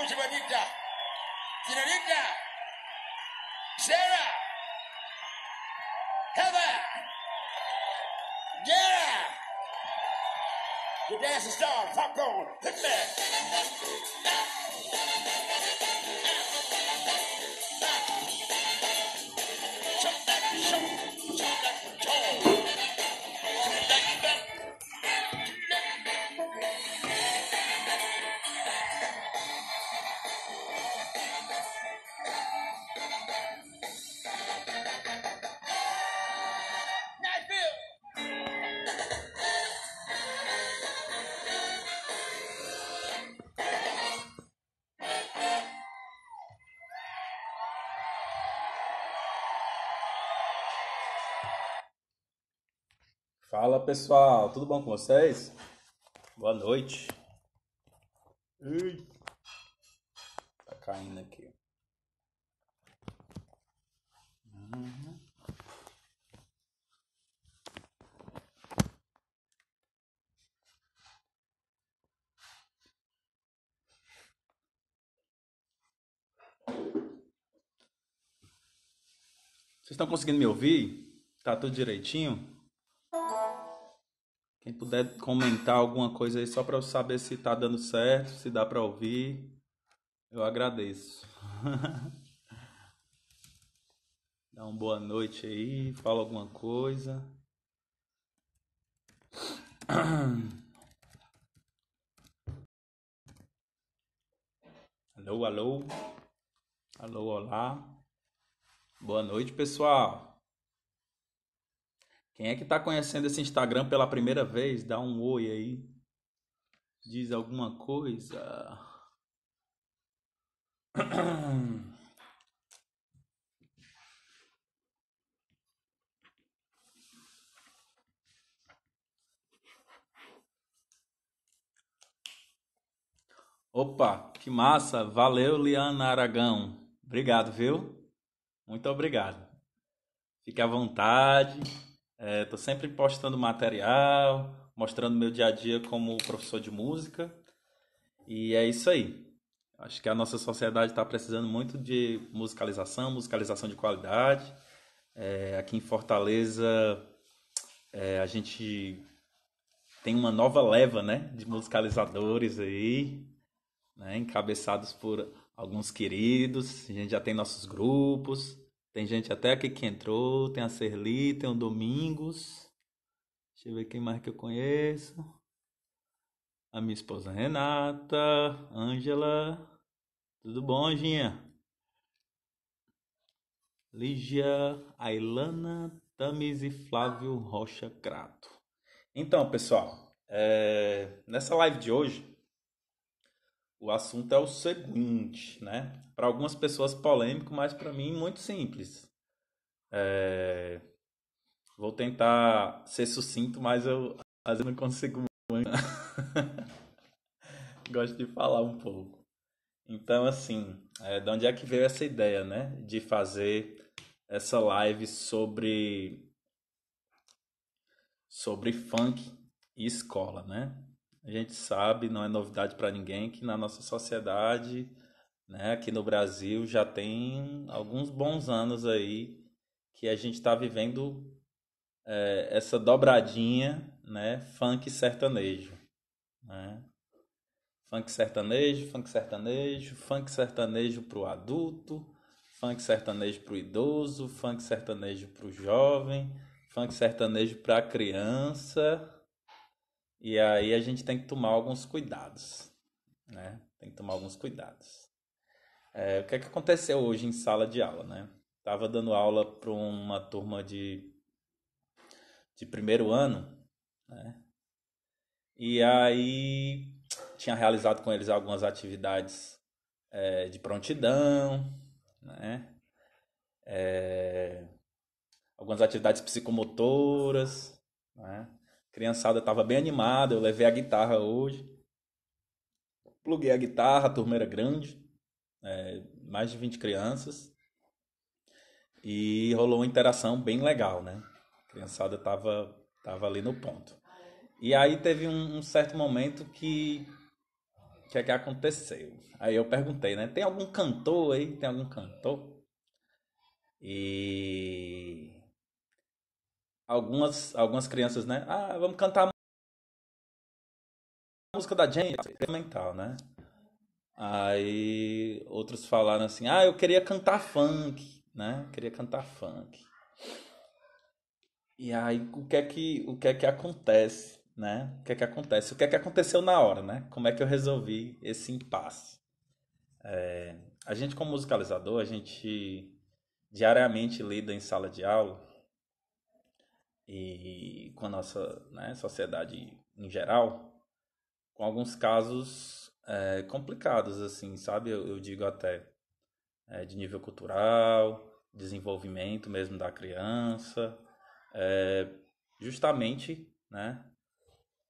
Bible to Anita. Anita. Sarah. Heather. Gera. The dancing star, popcorn, hit that. pessoal, tudo bom com vocês? Boa noite. Ei. Tá caindo aqui. Uhum. Vocês estão conseguindo me ouvir? Tá tudo direitinho? puder comentar alguma coisa aí só para eu saber se está dando certo, se dá para ouvir, eu agradeço. Dá uma boa noite aí, fala alguma coisa. Alô, alô. Alô, olá. Boa noite, pessoal. Quem é que está conhecendo esse Instagram pela primeira vez? Dá um oi aí. Diz alguma coisa. Opa, que massa! Valeu, Liana Aragão. Obrigado, viu? Muito obrigado. Fique à vontade. É, tô sempre postando material, mostrando meu dia a dia como professor de música. E é isso aí. Acho que a nossa sociedade está precisando muito de musicalização, musicalização de qualidade. É, aqui em Fortaleza, é, a gente tem uma nova leva né, de musicalizadores aí, né, encabeçados por alguns queridos. A gente já tem nossos grupos. Tem gente até aqui que entrou, tem a Serli, tem o Domingos. Deixa eu ver quem mais que eu conheço. A minha esposa Renata, Ângela. Tudo bom, Anjinha? Lígia, Ailana, Tamis e Flávio Rocha Crato. Então, pessoal, é... nessa live de hoje o assunto é o seguinte, né? Para algumas pessoas polêmico, mas para mim muito simples. É... Vou tentar ser sucinto, mas eu às não consigo Gosto de falar um pouco. Então, assim, é, de onde é que veio essa ideia, né? De fazer essa live sobre sobre funk e escola, né? A gente sabe, não é novidade para ninguém, que na nossa sociedade, né, aqui no Brasil, já tem alguns bons anos aí que a gente está vivendo é, essa dobradinha, né, funk sertanejo, né? Funk sertanejo, funk sertanejo, funk sertanejo para o adulto, funk sertanejo para o idoso, funk sertanejo para o jovem, funk sertanejo para a criança, e aí a gente tem que tomar alguns cuidados, né? Tem que tomar alguns cuidados. É, o que, é que aconteceu hoje em sala de aula, né? Tava dando aula para uma turma de, de primeiro ano, né? E aí tinha realizado com eles algumas atividades é, de prontidão, né? É, algumas atividades psicomotoras, né? criançada estava bem animada, eu levei a guitarra hoje. Pluguei a guitarra, a turma era grande, é, mais de 20 crianças. E rolou uma interação bem legal, né? A criançada estava tava ali no ponto. E aí teve um, um certo momento que que é que aconteceu? Aí eu perguntei, né? Tem algum cantor aí? Tem algum cantor? E algumas, algumas crianças, né? Ah, vamos cantar a música da Jane, ah, mental, né? Aí outros falaram assim: "Ah, eu queria cantar funk", né? Eu queria cantar funk. E aí o que é que o que é que acontece, né? O que é que acontece? O que é que aconteceu na hora, né? Como é que eu resolvi esse impasse? É, a gente como musicalizador, a gente diariamente lida em sala de aula e com a nossa né, sociedade em geral, com alguns casos é, complicados, assim, sabe? Eu, eu digo até é, de nível cultural, desenvolvimento mesmo da criança, é, justamente, né?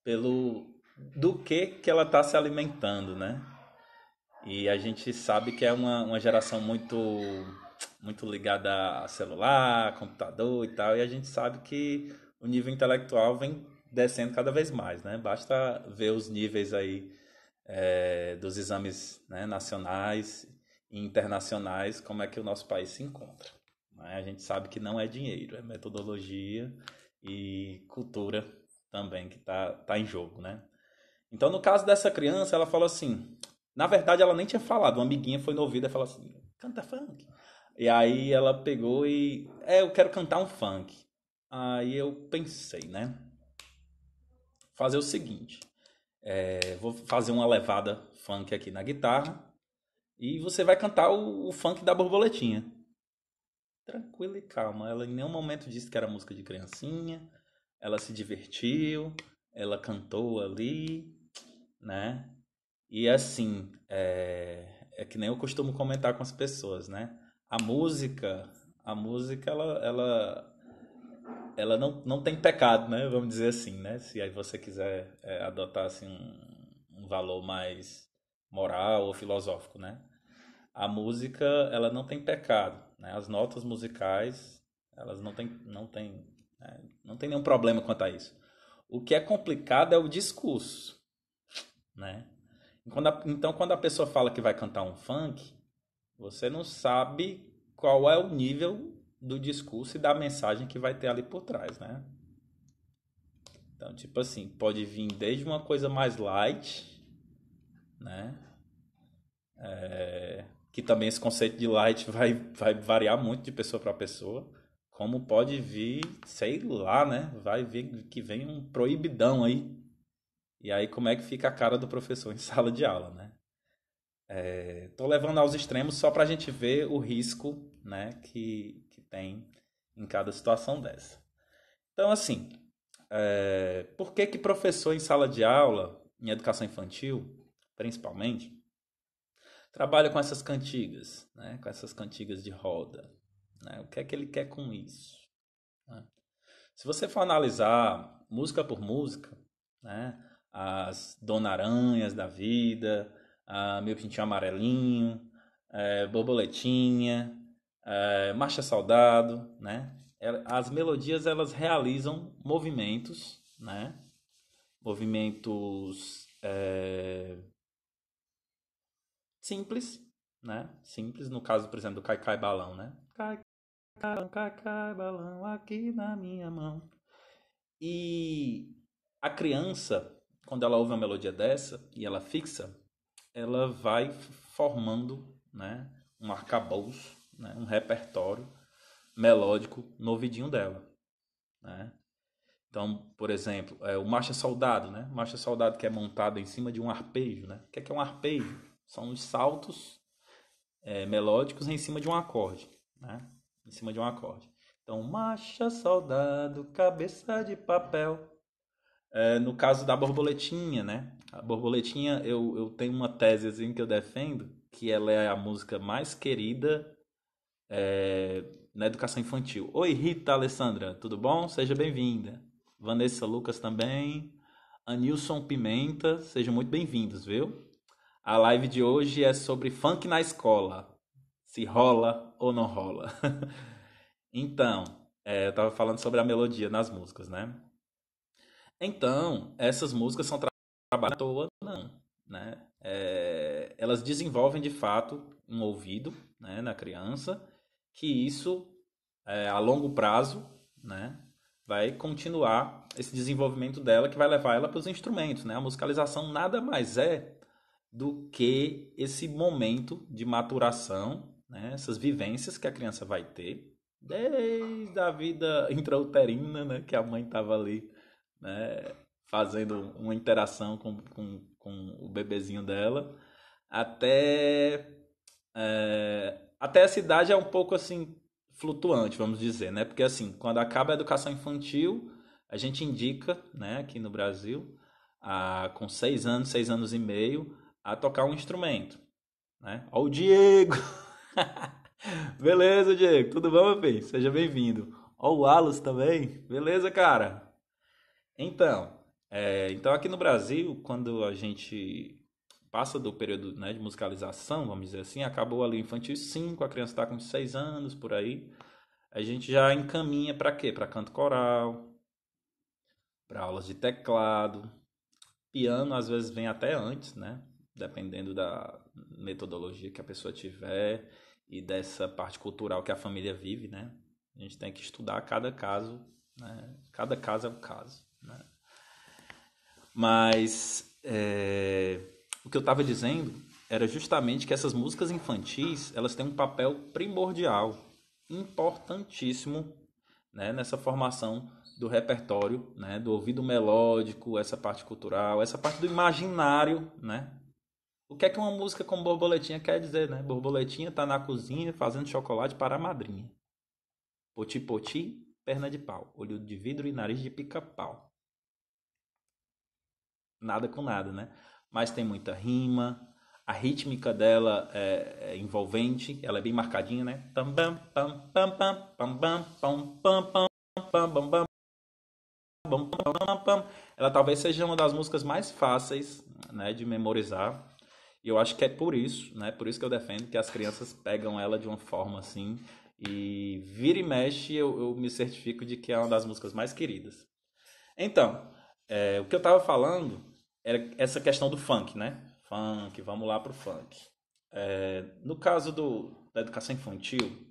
Pelo do que que ela está se alimentando, né? E a gente sabe que é uma, uma geração muito muito ligada a celular, computador e tal, e a gente sabe que o nível intelectual vem descendo cada vez mais, né? Basta ver os níveis aí é, dos exames né, nacionais e internacionais, como é que o nosso país se encontra. Né? A gente sabe que não é dinheiro, é metodologia e cultura também que está tá em jogo, né? Então, no caso dessa criança, ela falou assim... Na verdade, ela nem tinha falado. Uma amiguinha foi no ouvido e falou assim, canta funk. E aí ela pegou e. É, eu quero cantar um funk. Aí eu pensei, né? Fazer o seguinte. É, vou fazer uma levada funk aqui na guitarra. E você vai cantar o, o funk da borboletinha. tranquilo e calma. Ela em nenhum momento disse que era música de criancinha. Ela se divertiu. Ela cantou ali. Né? E assim, é, é que nem eu costumo comentar com as pessoas, né? a música, a música ela, ela, ela não, não tem pecado, né? Vamos dizer assim, né? Se aí você quiser é, adotar assim, um, um valor mais moral ou filosófico, né? A música ela não tem pecado, né? As notas musicais elas não têm não tem, né? não tem nenhum problema quanto a isso. O que é complicado é o discurso, né? Quando a, então quando a pessoa fala que vai cantar um funk você não sabe qual é o nível do discurso e da mensagem que vai ter ali por trás, né? Então, tipo assim, pode vir desde uma coisa mais light, né? É, que também esse conceito de light vai, vai variar muito de pessoa para pessoa. Como pode vir, sei lá, né? Vai vir que vem um proibidão aí. E aí, como é que fica a cara do professor em sala de aula, né? Estou é, levando aos extremos só para a gente ver o risco né, que, que tem em cada situação dessa. Então, assim, é, por que, que professor em sala de aula, em educação infantil, principalmente, trabalha com essas cantigas, né, com essas cantigas de roda? Né? O que é que ele quer com isso? Né? Se você for analisar música por música, né, as Dona Aranhas da vida, ah, meu pintinho amarelinho, é, borboletinha, é, marcha saudado, né? As melodias elas realizam movimentos, né? Movimentos é... simples, né? Simples, no caso, por exemplo, do cai cai Balão, né? Cai cai Balão aqui na minha mão. E a criança, quando ela ouve uma melodia dessa e ela fixa, ela vai formando né, um arcabouço, né, um repertório melódico no vidinho dela. Né? Então, por exemplo, é, o marcha soldado, né? Marcha soldado que é montado em cima de um arpejo, né? O que é, que é um arpejo? São os saltos é, melódicos em cima de um acorde, né? Em cima de um acorde. Então, marcha soldado, cabeça de papel, é, no caso da borboletinha, né? A borboletinha, eu, eu tenho uma tesezinha que eu defendo, que ela é a música mais querida é, na educação infantil. Oi, Rita Alessandra, tudo bom? Seja bem-vinda. Vanessa Lucas também. Anilson Pimenta, sejam muito bem-vindos, viu? A live de hoje é sobre funk na escola. Se rola ou não rola. então, é, eu estava falando sobre a melodia nas músicas, né? Então, essas músicas são tra trabalho à toa, não. Né? É, elas desenvolvem de fato um ouvido né, na criança, que isso é, a longo prazo né, vai continuar esse desenvolvimento dela, que vai levar ela para os instrumentos. Né? A musicalização nada mais é do que esse momento de maturação, né, essas vivências que a criança vai ter desde a vida intrauterina, né, que a mãe estava ali né, fazendo uma interação com, com, com o bebezinho dela, até, é, até essa idade é um pouco assim flutuante, vamos dizer, né? Porque assim, quando acaba a educação infantil, a gente indica, né, aqui no Brasil, a, com seis anos, seis anos e meio, a tocar um instrumento, né? Ó o Diego! Beleza, Diego, tudo bom, meu filho? Seja bem-vindo. Ó o Wallace também. Beleza, cara? Então, é, então aqui no Brasil, quando a gente passa do período né, de musicalização, vamos dizer assim, acabou ali o infantil 5, a criança está com 6 anos, por aí, a gente já encaminha para quê? Para canto coral, para aulas de teclado, piano às vezes vem até antes, né? Dependendo da metodologia que a pessoa tiver e dessa parte cultural que a família vive, né? A gente tem que estudar cada caso, né? Cada caso é um caso. Mas é, o que eu estava dizendo era justamente que essas músicas infantis elas têm um papel primordial, importantíssimo né, nessa formação do repertório, né, do ouvido melódico, essa parte cultural, essa parte do imaginário, né? O que é que uma música como borboletinha quer dizer, né? Borboletinha tá na cozinha fazendo chocolate para a madrinha. Poti poti, perna de pau, olho de vidro e nariz de pica-pau nada com nada, né? Mas tem muita rima, a rítmica dela é, envolvente, ela é bem marcadinha, né? Ela talvez seja uma das músicas mais fáceis né, de memorizar. E eu acho que é por isso, né? Por isso que eu defendo que as crianças pegam ela de uma forma assim. E vira e mexe, eu, eu me certifico de que é uma das músicas mais queridas. Então, é, o que eu estava falando era essa questão do funk, né? Funk, vamos lá pro funk. É, no caso do, da educação infantil,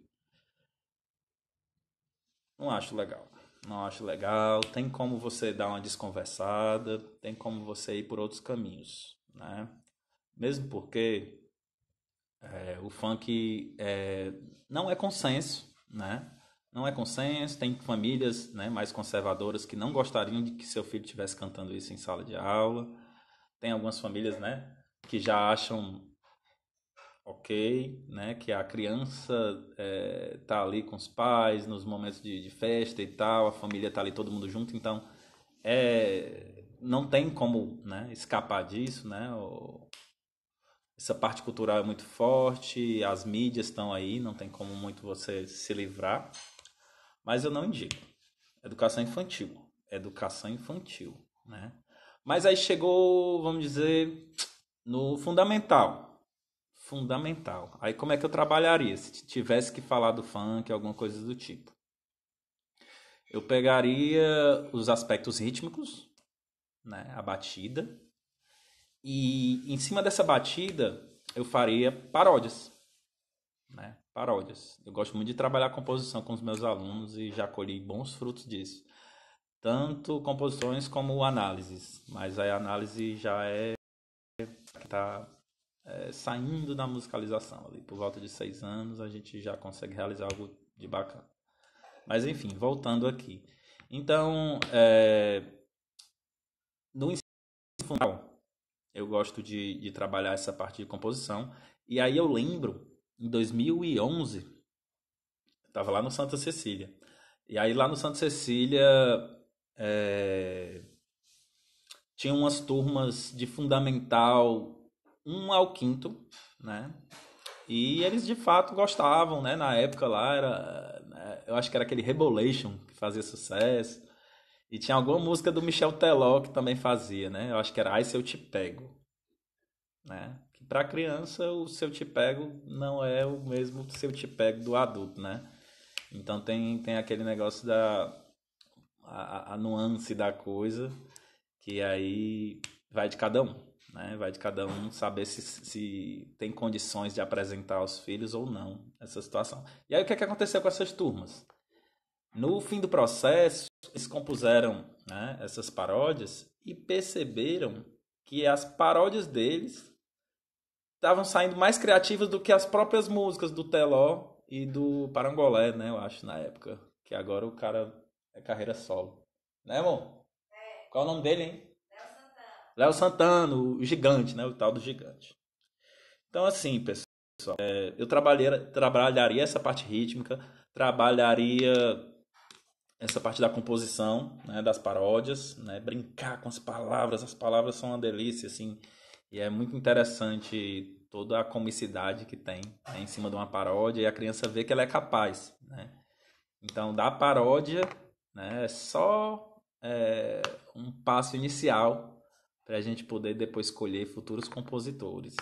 não acho legal. Não acho legal. Tem como você dar uma desconversada, tem como você ir por outros caminhos, né? Mesmo porque é, o funk é, não é consenso, né? Não é consenso, tem famílias né, mais conservadoras que não gostariam de que seu filho estivesse cantando isso em sala de aula. Tem algumas famílias, né, que já acham ok, né, que a criança é, tá ali com os pais nos momentos de, de festa e tal, a família tá ali todo mundo junto, então é, não tem como, né, escapar disso, né, o, essa parte cultural é muito forte, as mídias estão aí, não tem como muito você se livrar, mas eu não indico. Educação infantil, educação infantil, né? Mas aí chegou, vamos dizer, no fundamental. Fundamental. Aí como é que eu trabalharia se tivesse que falar do funk, alguma coisa do tipo? Eu pegaria os aspectos rítmicos, né, a batida, e em cima dessa batida eu faria paródias, né, paródias. Eu gosto muito de trabalhar composição com os meus alunos e já colhi bons frutos disso tanto composições como análises, mas a análise já é que está é, saindo da musicalização ali. Por volta de seis anos a gente já consegue realizar algo de bacana. Mas enfim, voltando aqui. Então, é, no ensino fundamental, eu gosto de, de trabalhar essa parte de composição. E aí eu lembro, em 2011, estava lá no Santa Cecília. E aí lá no Santa Cecília é... Tinha umas turmas de fundamental 1 ao 5, né? E eles de fato gostavam, né? Na época lá era. Né? Eu acho que era aquele Rebolation que fazia sucesso. E tinha alguma música do Michel Teló que também fazia, né? Eu acho que era Ai Se Eu Te Pego. Né? Que pra criança o Se Eu Te Pego não é o mesmo Se Eu Te Pego do adulto, né? Então tem, tem aquele negócio da, a, a nuance da coisa, que aí vai de cada um, né? Vai de cada um saber se, se tem condições de apresentar aos filhos ou não essa situação. E aí o que, é que aconteceu com essas turmas? No fim do processo, eles compuseram né, essas paródias e perceberam que as paródias deles estavam saindo mais criativas do que as próprias músicas do Teló e do Parangolé, né? Eu acho, na época. Que agora o cara é carreira solo. Né, amor? É. Qual é o nome dele, hein? Léo Santana. Léo Santana, o gigante, né? O tal do gigante. Então, assim, pessoal, é, eu trabalharia, trabalharia essa parte rítmica, trabalharia essa parte da composição, né, das paródias, né, brincar com as palavras, as palavras são uma delícia, assim, e é muito interessante toda a comicidade que tem né, em cima de uma paródia e a criança vê que ela é capaz, né? Então, da paródia né? É só é, um passo inicial para a gente poder depois escolher futuros compositores.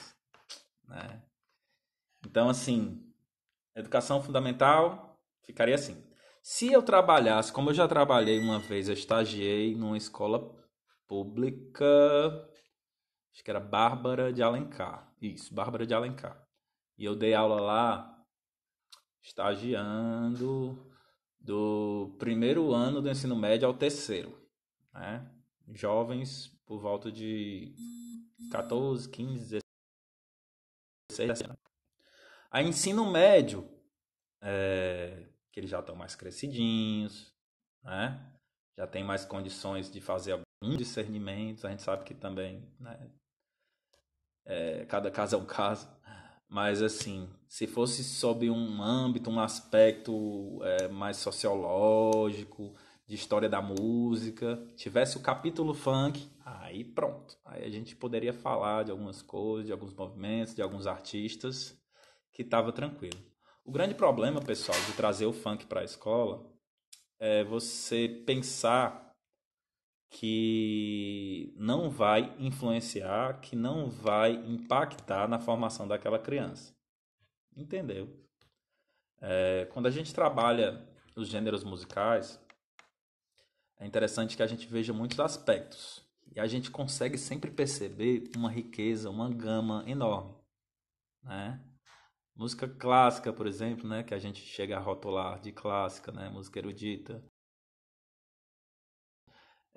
Né? Então, assim, educação fundamental ficaria assim. Se eu trabalhasse, como eu já trabalhei uma vez, eu estagiei numa escola pública, acho que era Bárbara de Alencar. Isso, Bárbara de Alencar. E eu dei aula lá, estagiando, do primeiro ano do ensino médio ao terceiro. Né? Jovens por volta de 14, 15, 16. anos. A ensino médio, é, que eles já estão mais crescidinhos, né? já tem mais condições de fazer alguns discernimentos. A gente sabe que também né? é, cada caso é um caso. Mas, assim, se fosse sob um âmbito, um aspecto é, mais sociológico, de história da música, tivesse o capítulo funk, aí pronto. Aí a gente poderia falar de algumas coisas, de alguns movimentos, de alguns artistas, que estava tranquilo. O grande problema, pessoal, de trazer o funk para a escola é você pensar que não vai influenciar, que não vai impactar na formação daquela criança. Entendeu? É, quando a gente trabalha os gêneros musicais, é interessante que a gente veja muitos aspectos. E a gente consegue sempre perceber uma riqueza, uma gama enorme. Né? Música clássica, por exemplo, né, que a gente chega a rotular de clássica, né, música erudita,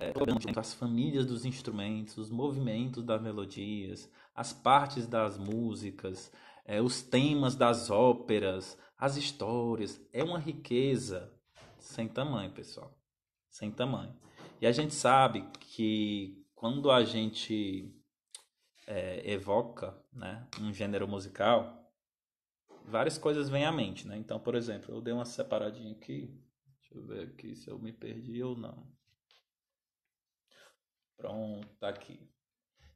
é, as famílias dos instrumentos, os movimentos das melodias, as partes das músicas, é, os temas das óperas, as histórias. É uma riqueza sem tamanho, pessoal. Sem tamanho. E a gente sabe que quando a gente é, evoca né, um gênero musical, várias coisas vêm à mente. Né? Então, por exemplo, eu dei uma separadinha aqui. Deixa eu ver aqui se eu me perdi ou não. Pronto, tá aqui.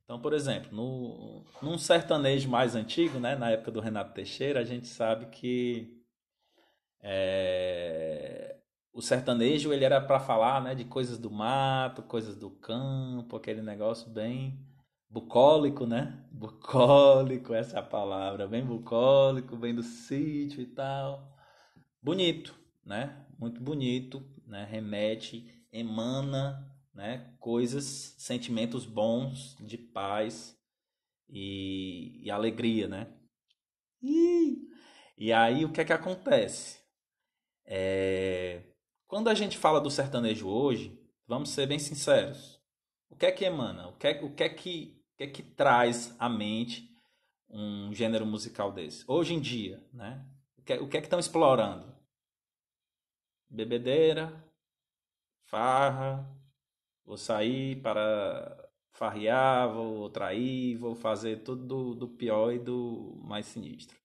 Então, por exemplo, no, num sertanejo mais antigo, né, na época do Renato Teixeira, a gente sabe que é, o sertanejo ele era para falar né, de coisas do mato, coisas do campo, aquele negócio bem bucólico, né? Bucólico, essa é a palavra, bem bucólico, bem do sítio e tal. Bonito, né? Muito bonito, né? Remete, emana né? Coisas, sentimentos bons de paz e, e alegria, né? E, aí o que é que acontece? É, quando a gente fala do sertanejo hoje, vamos ser bem sinceros. O que é que emana? O que é, o que, é que, o que, é que traz à mente um gênero musical desse? Hoje em dia, né? O que, é, o que é que estão explorando? Bebedeira, farra, Vou sair para farrear, vou trair, vou fazer tudo do, do pior e do mais sinistro.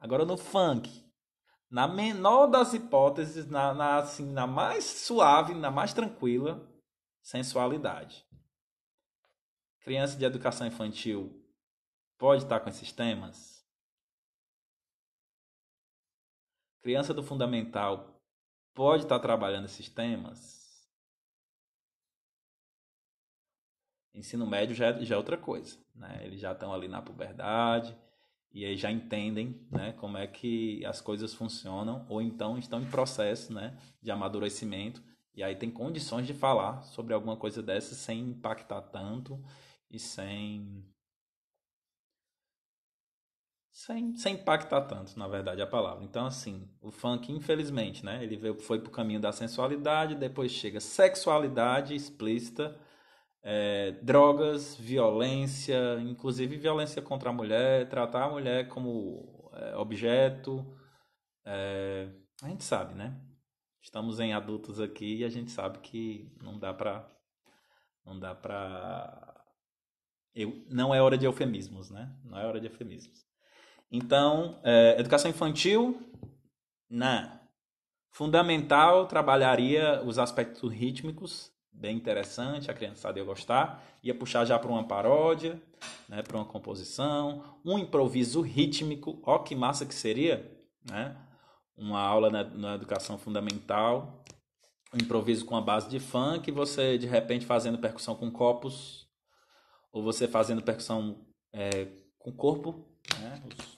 Agora no funk, na menor das hipóteses, na, na, assim, na mais suave, na mais tranquila, sensualidade. Criança de educação infantil pode estar com esses temas? Criança do fundamental pode estar trabalhando esses temas? Ensino médio já é, já é outra coisa, né? Eles já estão ali na puberdade e aí já entendem, né, como é que as coisas funcionam ou então estão em processo, né, de amadurecimento e aí tem condições de falar sobre alguma coisa dessa sem impactar tanto e sem sem, sem impactar tanto, na verdade, a palavra. Então, assim, o funk, infelizmente, né? Ele veio, foi pro caminho da sensualidade, depois chega sexualidade explícita, é, drogas, violência, inclusive violência contra a mulher, tratar a mulher como é, objeto. É, a gente sabe, né? Estamos em adultos aqui e a gente sabe que não dá para não dá para eu não é hora de eufemismos, né? Não é hora de eufemismos. Então, é, educação infantil, na né? fundamental trabalharia os aspectos rítmicos bem interessante, a criançada ia gostar, ia puxar já para uma paródia, né, para uma composição, um improviso rítmico, ó que massa que seria, né? Uma aula na, na educação fundamental, um improviso com a base de funk, você de repente fazendo percussão com copos, ou você fazendo percussão é, com corpo, né? Os...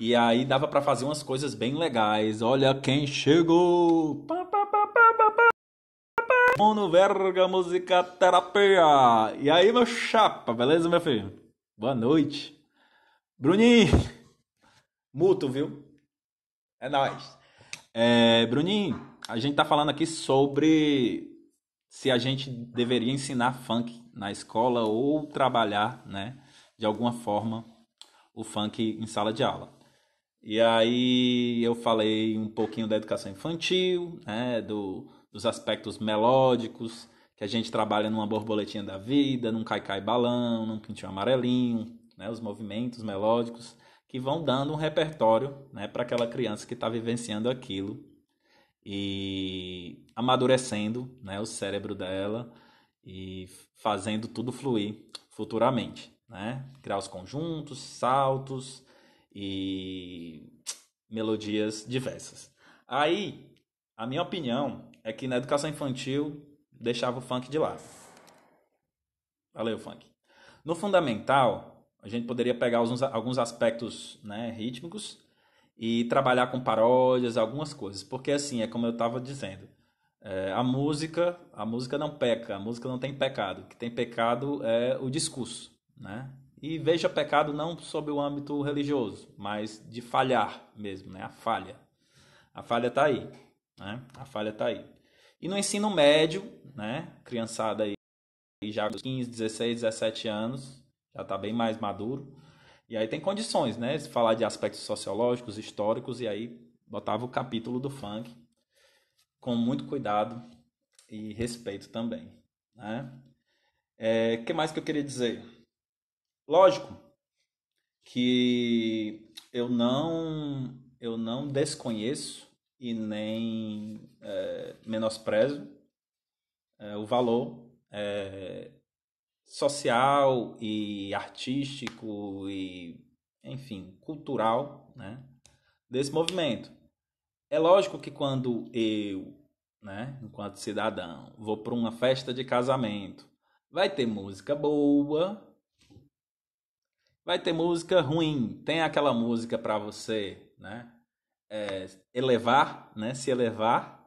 E aí dava para fazer umas coisas bem legais. Olha quem chegou! Pá! Mono Verga Música Terapia. E aí, meu chapa, beleza, meu filho? Boa noite. Bruninho, muto, viu? É nóis. É, Bruninho, a gente tá falando aqui sobre se a gente deveria ensinar funk na escola ou trabalhar, né, de alguma forma, o funk em sala de aula. E aí eu falei um pouquinho da educação infantil, né, do dos aspectos melódicos, que a gente trabalha numa borboletinha da vida, num cai cai balão, num pintinho amarelinho, né, os movimentos melódicos que vão dando um repertório né, para aquela criança que está vivenciando aquilo e amadurecendo né, o cérebro dela e fazendo tudo fluir futuramente. Né? Criar os conjuntos, saltos e melodias diversas. Aí, a minha opinião é que na educação infantil deixava o funk de lado. Valeu, funk. No fundamental, a gente poderia pegar alguns, alguns aspectos né, rítmicos e trabalhar com paródias, algumas coisas. Porque assim, é como eu estava dizendo, é, a música a música não peca, a música não tem pecado. O que tem pecado é o discurso. Né? E veja pecado não sob o âmbito religioso, mas de falhar mesmo, né? a falha. A falha está aí. Né? A falha está aí. E no ensino médio, né, criançada aí já com 15, 16, 17 anos, já está bem mais maduro. E aí tem condições, né? Se falar de aspectos sociológicos, históricos, e aí botava o capítulo do funk com muito cuidado e respeito também. O né? é, que mais que eu queria dizer? Lógico que eu não eu não desconheço e nem é, menosprezo é, o valor é, social e artístico e, enfim, cultural né, desse movimento. É lógico que quando eu, né, enquanto cidadão, vou para uma festa de casamento, vai ter música boa, vai ter música ruim, tem aquela música para você, né? é, elevar, né? Se elevar.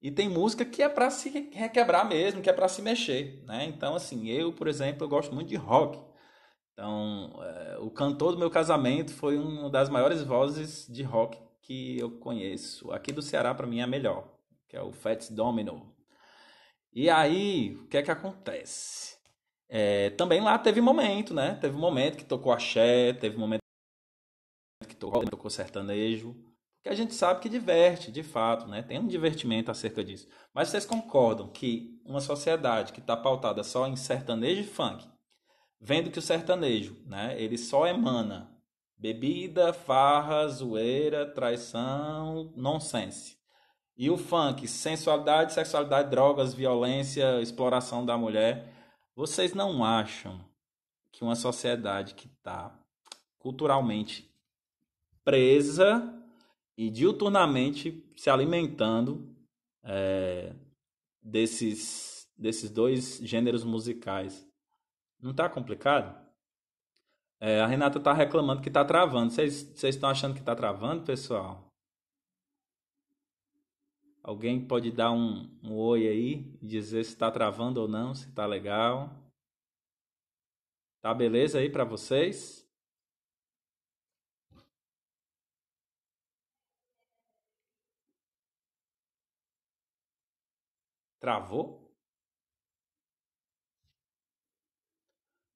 E tem música que é para se requebrar mesmo, que é para se mexer, né? Então, assim, eu, por exemplo, eu gosto muito de rock. Então, é, o cantor do meu casamento foi uma das maiores vozes de rock que eu conheço. Aqui do Ceará, para mim, é a melhor, que é o Fats Domino. E aí, o que é que acontece? É, também lá teve momento, né? Teve um momento que tocou axé, teve um momento que tocou, tocou sertanejo. Porque a gente sabe que diverte, de fato, né? Tem um divertimento acerca disso. Mas vocês concordam que uma sociedade que está pautada só em sertanejo e funk, vendo que o sertanejo, né, ele só emana bebida, farra, zoeira, traição, nonsense. E o funk, sensualidade, sexualidade, drogas, violência, exploração da mulher. Vocês não acham que uma sociedade que está culturalmente presa e diuturnamente se alimentando é, desses, desses dois gêneros musicais. Não está complicado? É, a Renata está reclamando que está travando. Vocês estão achando que está travando, pessoal? Alguém pode dar um, um oi aí e dizer se está travando ou não, se está legal. Tá beleza aí para vocês? Travou?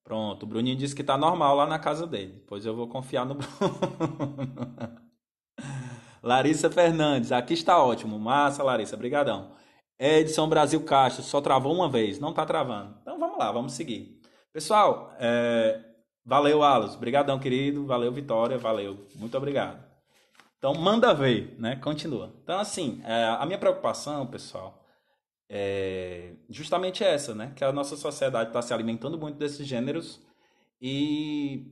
Pronto, o Bruninho disse que tá normal lá na casa dele. Pois eu vou confiar no Bruno. Larissa Fernandes, aqui está ótimo. Massa, Larissa, brigadão. Edson Brasil Castro, só travou uma vez, não tá travando. Então vamos lá, vamos seguir. Pessoal, é... valeu, Alos. Brigadão, querido. Valeu, Vitória. Valeu. Muito obrigado. Então manda ver, né? Continua. Então assim, é... a minha preocupação, pessoal, é justamente essa, né? Que a nossa sociedade está se alimentando muito desses gêneros e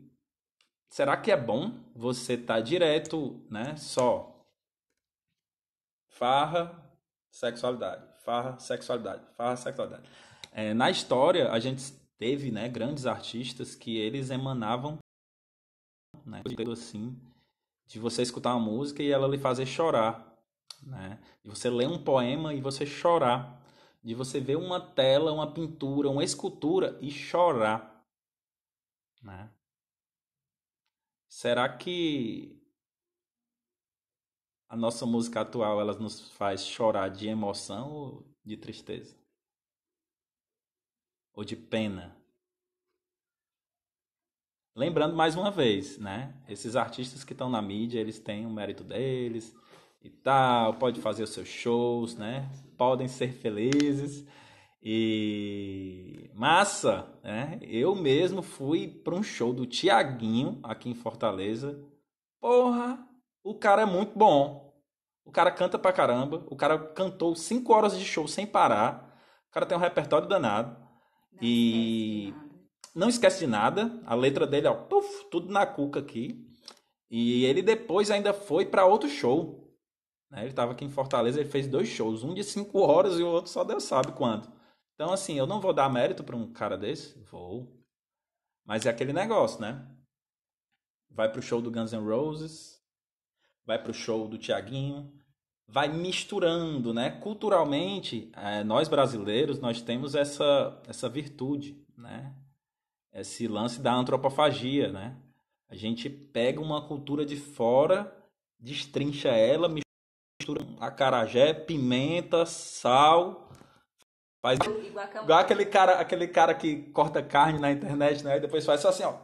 será que é bom você estar tá direto, né? Só farra, sexualidade, farra, sexualidade, farra, sexualidade. É, na história a gente teve, né, grandes artistas que eles emanavam, né, assim, de você escutar uma música e ela lhe fazer chorar, né? De você ler um poema e você chorar de você ver uma tela, uma pintura, uma escultura e chorar. Né? Será que a nossa música atual ela nos faz chorar de emoção ou de tristeza? Ou de pena? Lembrando mais uma vez, né? Esses artistas que estão na mídia, eles têm o mérito deles, e tal, pode fazer os seus shows, né? Podem ser felizes. E massa, né? Eu mesmo fui para um show do Tiaguinho aqui em Fortaleza. Porra, o cara é muito bom. O cara canta pra caramba. O cara cantou 5 horas de show sem parar. O cara tem um repertório danado. Não e não esquece de nada. A letra dele, ó, puff, tudo na cuca aqui. E ele depois ainda foi para outro show. Né? Ele estava aqui em Fortaleza, ele fez dois shows, um de cinco horas e o outro só Deus sabe quanto. Então, assim, eu não vou dar mérito para um cara desse? Vou. Mas é aquele negócio, né? Vai pro show do Guns N' Roses, vai pro show do Tiaguinho, vai misturando, né? Culturalmente, é, nós brasileiros, nós temos essa, essa virtude, né? Esse lance da antropofagia, né? A gente pega uma cultura de fora, destrincha ela, mistura mistura acarajé, pimenta, sal. Faz igual aquele cara, aquele cara que corta carne na internet, né? E depois faz só assim, ó.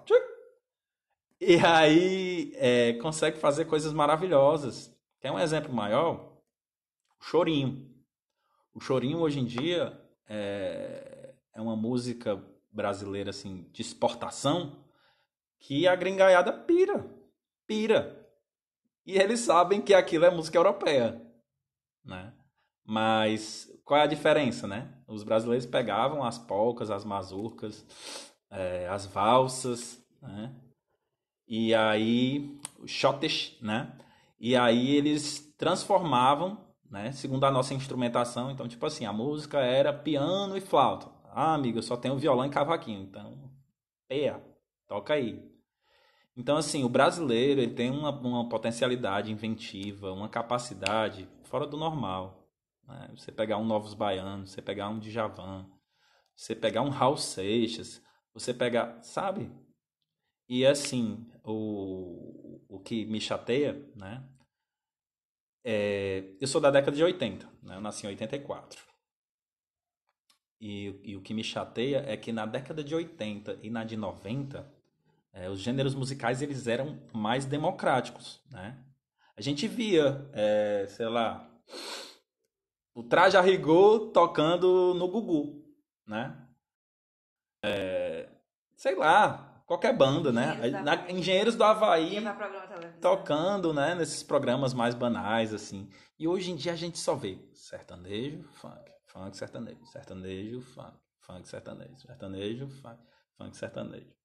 E aí é, consegue fazer coisas maravilhosas. Tem um exemplo maior? O Chorinho. O Chorinho hoje em dia é, é uma música brasileira assim de exportação que a gringaiada pira. Pira e eles sabem que aquilo é música europeia, né? Mas qual é a diferença, né? Os brasileiros pegavam as polcas, as mazurcas, é, as valsas, né? E aí, shotes, né? E aí eles transformavam, né? Segundo a nossa instrumentação, então tipo assim, a música era piano e flauta. Ah, amigo, eu só tenho violão e cavaquinho, então, é, toca aí. Então, assim, o brasileiro ele tem uma, uma potencialidade inventiva, uma capacidade fora do normal. Né? Você pegar um Novos Baianos, você pegar um Djavan, você pegar um Raul Seixas, você pegar, sabe? E assim, o, o que me chateia, né? É, eu sou da década de 80, né? Eu nasci em 84. E, e o que me chateia é que na década de 80 e na de 90 é, os gêneros musicais eles eram mais democráticos, né? A gente via, é, sei lá, o Traje a Rigor tocando no Gugu, né? É, sei lá, qualquer banda, Engenheiros né? Da... Engenheiros do Havaí tocando, né? Nesses programas mais banais, assim. E hoje em dia a gente só vê sertanejo, funk, funk, sertanejo, sertanejo, funk, funk, sertanejo, sertanejo, funk, funk, sertanejo.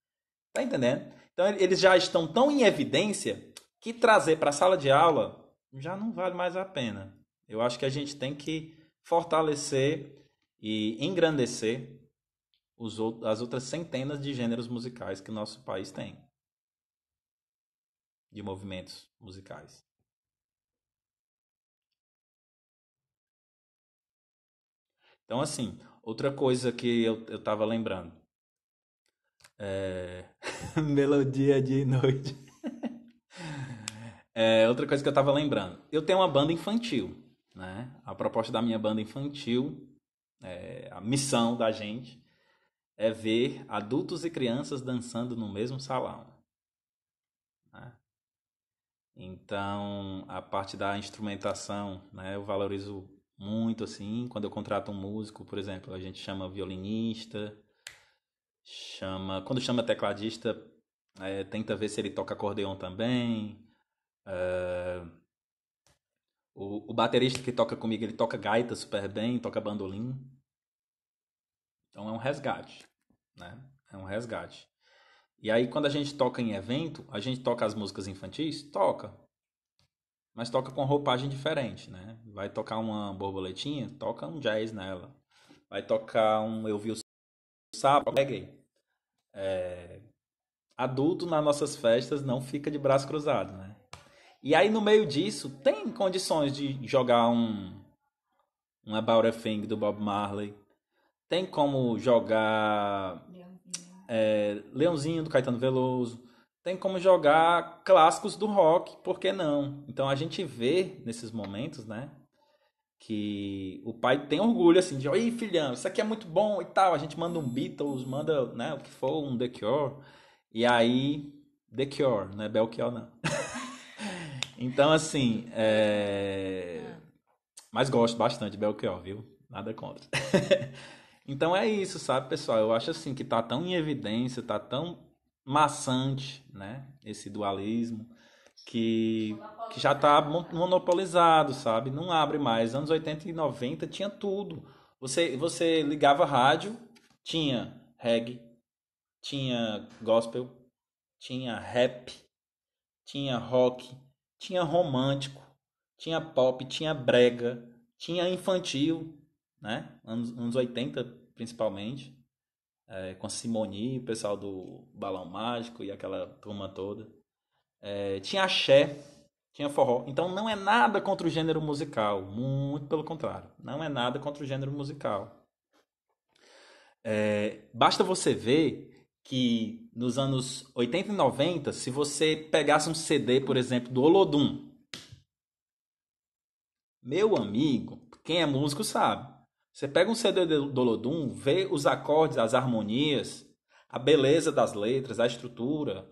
Tá entendendo? Então eles já estão tão em evidência que trazer para a sala de aula já não vale mais a pena. Eu acho que a gente tem que fortalecer e engrandecer os, as outras centenas de gêneros musicais que o nosso país tem. De movimentos musicais. Então, assim, outra coisa que eu estava lembrando. É... Melodia de noite. é, outra coisa que eu estava lembrando. Eu tenho uma banda infantil, né? A proposta da minha banda infantil, é, a missão da gente, é ver adultos e crianças dançando no mesmo salão. Né? Então, a parte da instrumentação, né? Eu valorizo muito assim quando eu contrato um músico, por exemplo, a gente chama violinista chama quando chama tecladista é, tenta ver se ele toca acordeon também é, o, o baterista que toca comigo ele toca gaita super bem toca bandolim então é um resgate né é um resgate e aí quando a gente toca em evento a gente toca as músicas infantis toca mas toca com roupagem diferente né vai tocar uma borboletinha toca um jazz nela vai tocar um eu vi o sapo, é gay. É... Adulto nas nossas festas não fica de braço cruzado, né? E aí, no meio disso, tem condições de jogar um, um About a Thing do Bob Marley. Tem como jogar é, Leãozinho do Caetano Veloso. Tem como jogar clássicos do rock, por que não? Então a gente vê nesses momentos, né? que o pai tem orgulho, assim, de, oi filhão, isso aqui é muito bom e tal, a gente manda um Beatles, manda, né, o que for, um The Cure, e aí, The Cure, não é Belchior, não. então, assim, é... mas gosto bastante de Belchior, viu? Nada contra. então é isso, sabe, pessoal? Eu acho, assim, que tá tão em evidência, tá tão maçante, né, esse dualismo, que, que já está monopolizado, sabe? Não abre mais. Anos 80 e 90 tinha tudo. Você, você ligava rádio, tinha reggae, tinha gospel, tinha rap, tinha rock, tinha romântico, tinha pop, tinha brega, tinha infantil, né? Anos, anos 80 principalmente, é, com Simoni, o pessoal do Balão Mágico e aquela turma toda é, tinha axé, tinha forró. Então não é nada contra o gênero musical, muito pelo contrário, não é nada contra o gênero musical. É, basta você ver que nos anos 80 e 90, se você pegasse um CD, por exemplo, do Olodum, meu amigo, quem é músico sabe. Você pega um CD do Olodum, vê os acordes, as harmonias, a beleza das letras, a estrutura,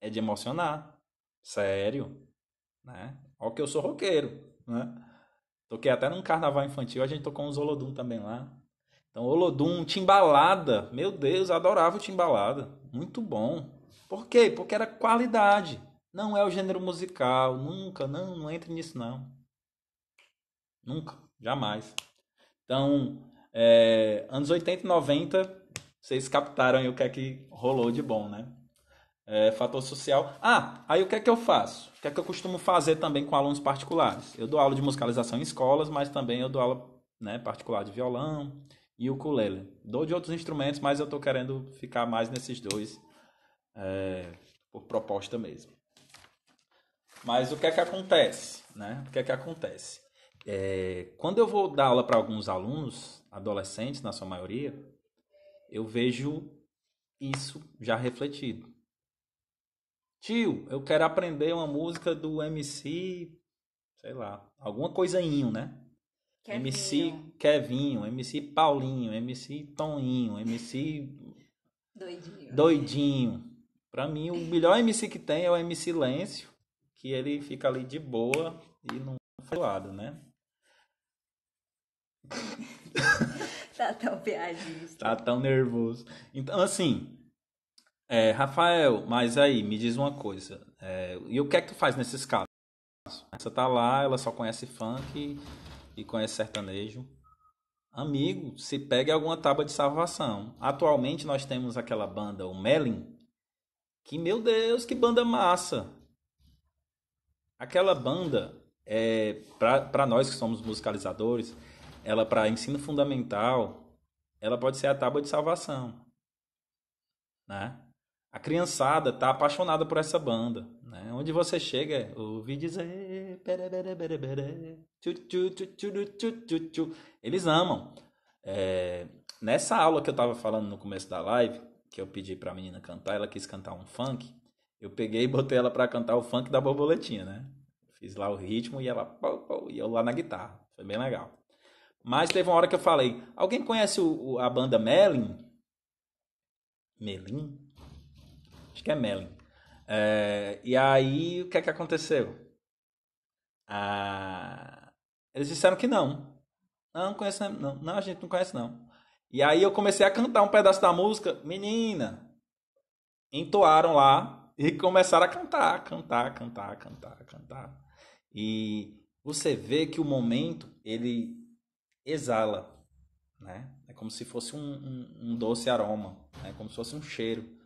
é de emocionar. Sério. Né? Ó que eu sou roqueiro, né? Toquei até num carnaval infantil, a gente tocou uns Olodum também lá. Então, Olodum, Timbalada. Meu Deus, adorava o Timbalada. Muito bom. Por quê? Porque era qualidade. Não é o gênero musical. Nunca, não, não entre nisso, não. Nunca, jamais. Então, é, anos 80 e 90, vocês captaram aí o que é que rolou de bom, né? é, fator social. Ah, aí o que é que eu faço? O que é que eu costumo fazer também com alunos particulares? Eu dou aula de musicalização em escolas, mas também eu dou aula né, particular de violão e ukulele. Dou de outros instrumentos, mas eu estou querendo ficar mais nesses dois é, por proposta mesmo. Mas o que é que acontece? Né? O que é que acontece? É, quando eu vou dar aula para alguns alunos, adolescentes na sua maioria, eu vejo isso já refletido Tio, eu quero aprender uma música do MC, sei lá, alguma coisinho, né? Kevinho. MC Kevinho, MC Paulinho, MC Toninho, MC Doidinho. Doidinho. Pra mim, o melhor MC que tem é o MC Silêncio, que ele fica ali de boa e não foi lado, né? tá tão piadista. Tá tão nervoso. Então, assim, é, Rafael, mas aí, me diz uma coisa. É, e o que é que tu faz nesses casos? Essa tá lá, ela só conhece funk e conhece sertanejo. Amigo, se pegue alguma tábua de salvação. Atualmente nós temos aquela banda, o Melin, que, meu Deus, que banda massa. Aquela banda, é, para nós que somos musicalizadores, ela para ensino fundamental, ela pode ser a tábua de salvação. Né? a criançada tá apaixonada por essa banda. Né? Onde você chega, é, ouvi dizer. Eles amam. É, nessa aula que eu tava falando no começo da live, que eu pedi pra menina cantar, ela quis cantar um funk. Eu peguei e botei ela para cantar o funk da borboletinha, né? Fiz lá o ritmo e ela. e eu lá na guitarra. Foi bem legal. Mas teve uma hora que eu falei: alguém conhece o, a banda Melin? Melin? Acho que é Melin. É, e aí, o que é que aconteceu? Ah, eles disseram que não. Não, conhece, não. Não, a gente não conhece, não. E aí eu comecei a cantar um pedaço da música. Menina! Entoaram lá e começaram a cantar, cantar, cantar, cantar, cantar. E você vê que o momento, ele exala, né? É como se fosse um, um, um doce aroma, é né? como se fosse um cheiro.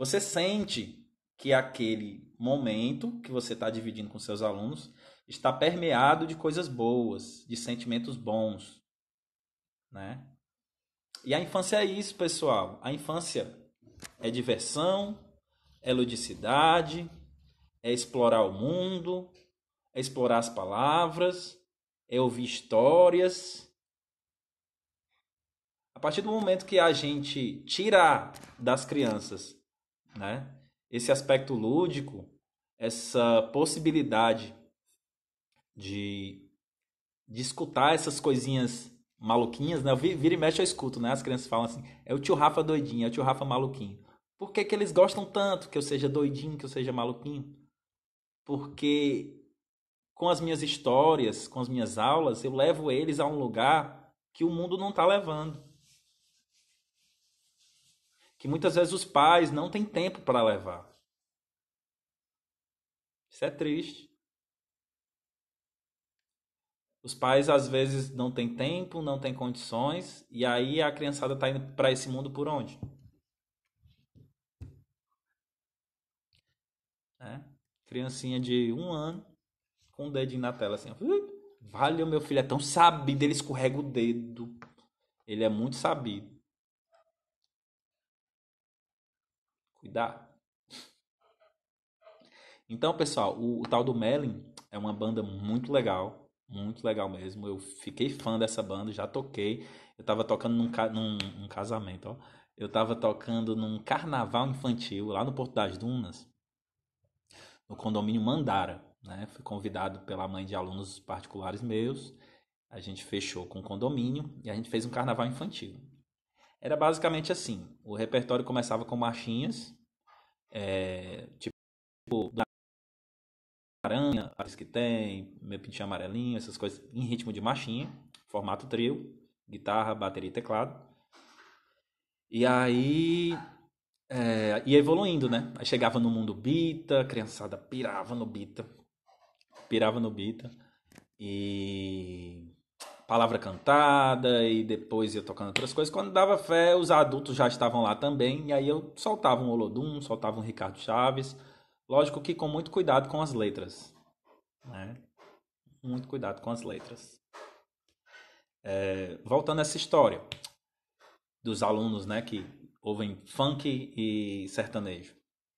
Você sente que aquele momento que você está dividindo com seus alunos está permeado de coisas boas, de sentimentos bons, né? E a infância é isso, pessoal. A infância é diversão, é ludicidade, é explorar o mundo, é explorar as palavras, é ouvir histórias. A partir do momento que a gente tirar das crianças né? Esse aspecto lúdico, essa possibilidade de, de escutar essas coisinhas maluquinhas, né? Vira e mexe eu escuto, né? As crianças falam assim, é o tio Rafa doidinho, é o tio Rafa maluquinho. Por que, que eles gostam tanto que eu seja doidinho, que eu seja maluquinho? Porque com as minhas histórias, com as minhas aulas, eu levo eles a um lugar que o mundo não está levando que muitas vezes os pais não têm tempo para levar. Isso é triste. Os pais às vezes não têm tempo, não têm condições, e aí a criançada está indo para esse mundo por onde? Né? Criancinha de um ano, com o um dedinho na tela, assim. Valeu, meu filho, é tão sabido, ele escorrega o dedo. Ele é muito sabido. Cuidar. Então, pessoal, o, o tal do Melin é uma banda muito legal, muito legal mesmo. Eu fiquei fã dessa banda, já toquei. Eu tava tocando num, num, num casamento, ó. Eu tava tocando num carnaval infantil lá no Porto das Dunas, no condomínio Mandara, né? Fui convidado pela mãe de alunos particulares meus. A gente fechou com o condomínio e a gente fez um carnaval infantil era basicamente assim. O repertório começava com marchinhas, é, tipo da Aranha, as que tem, Meu Pintinho Amarelinho, essas coisas em ritmo de marchinha, formato trio, guitarra, bateria e teclado. E aí é, ia evoluindo, né? Aí chegava no mundo Bita, a criançada pirava no Bita, pirava no Bita. E palavra cantada e depois ia tocando outras coisas. Quando dava fé, os adultos já estavam lá também, e aí eu soltava um Olodum, soltava um Ricardo Chaves. Lógico que com muito cuidado com as letras. Né? Muito cuidado com as letras. É, voltando a essa história dos alunos né, que ouvem funk e sertanejo.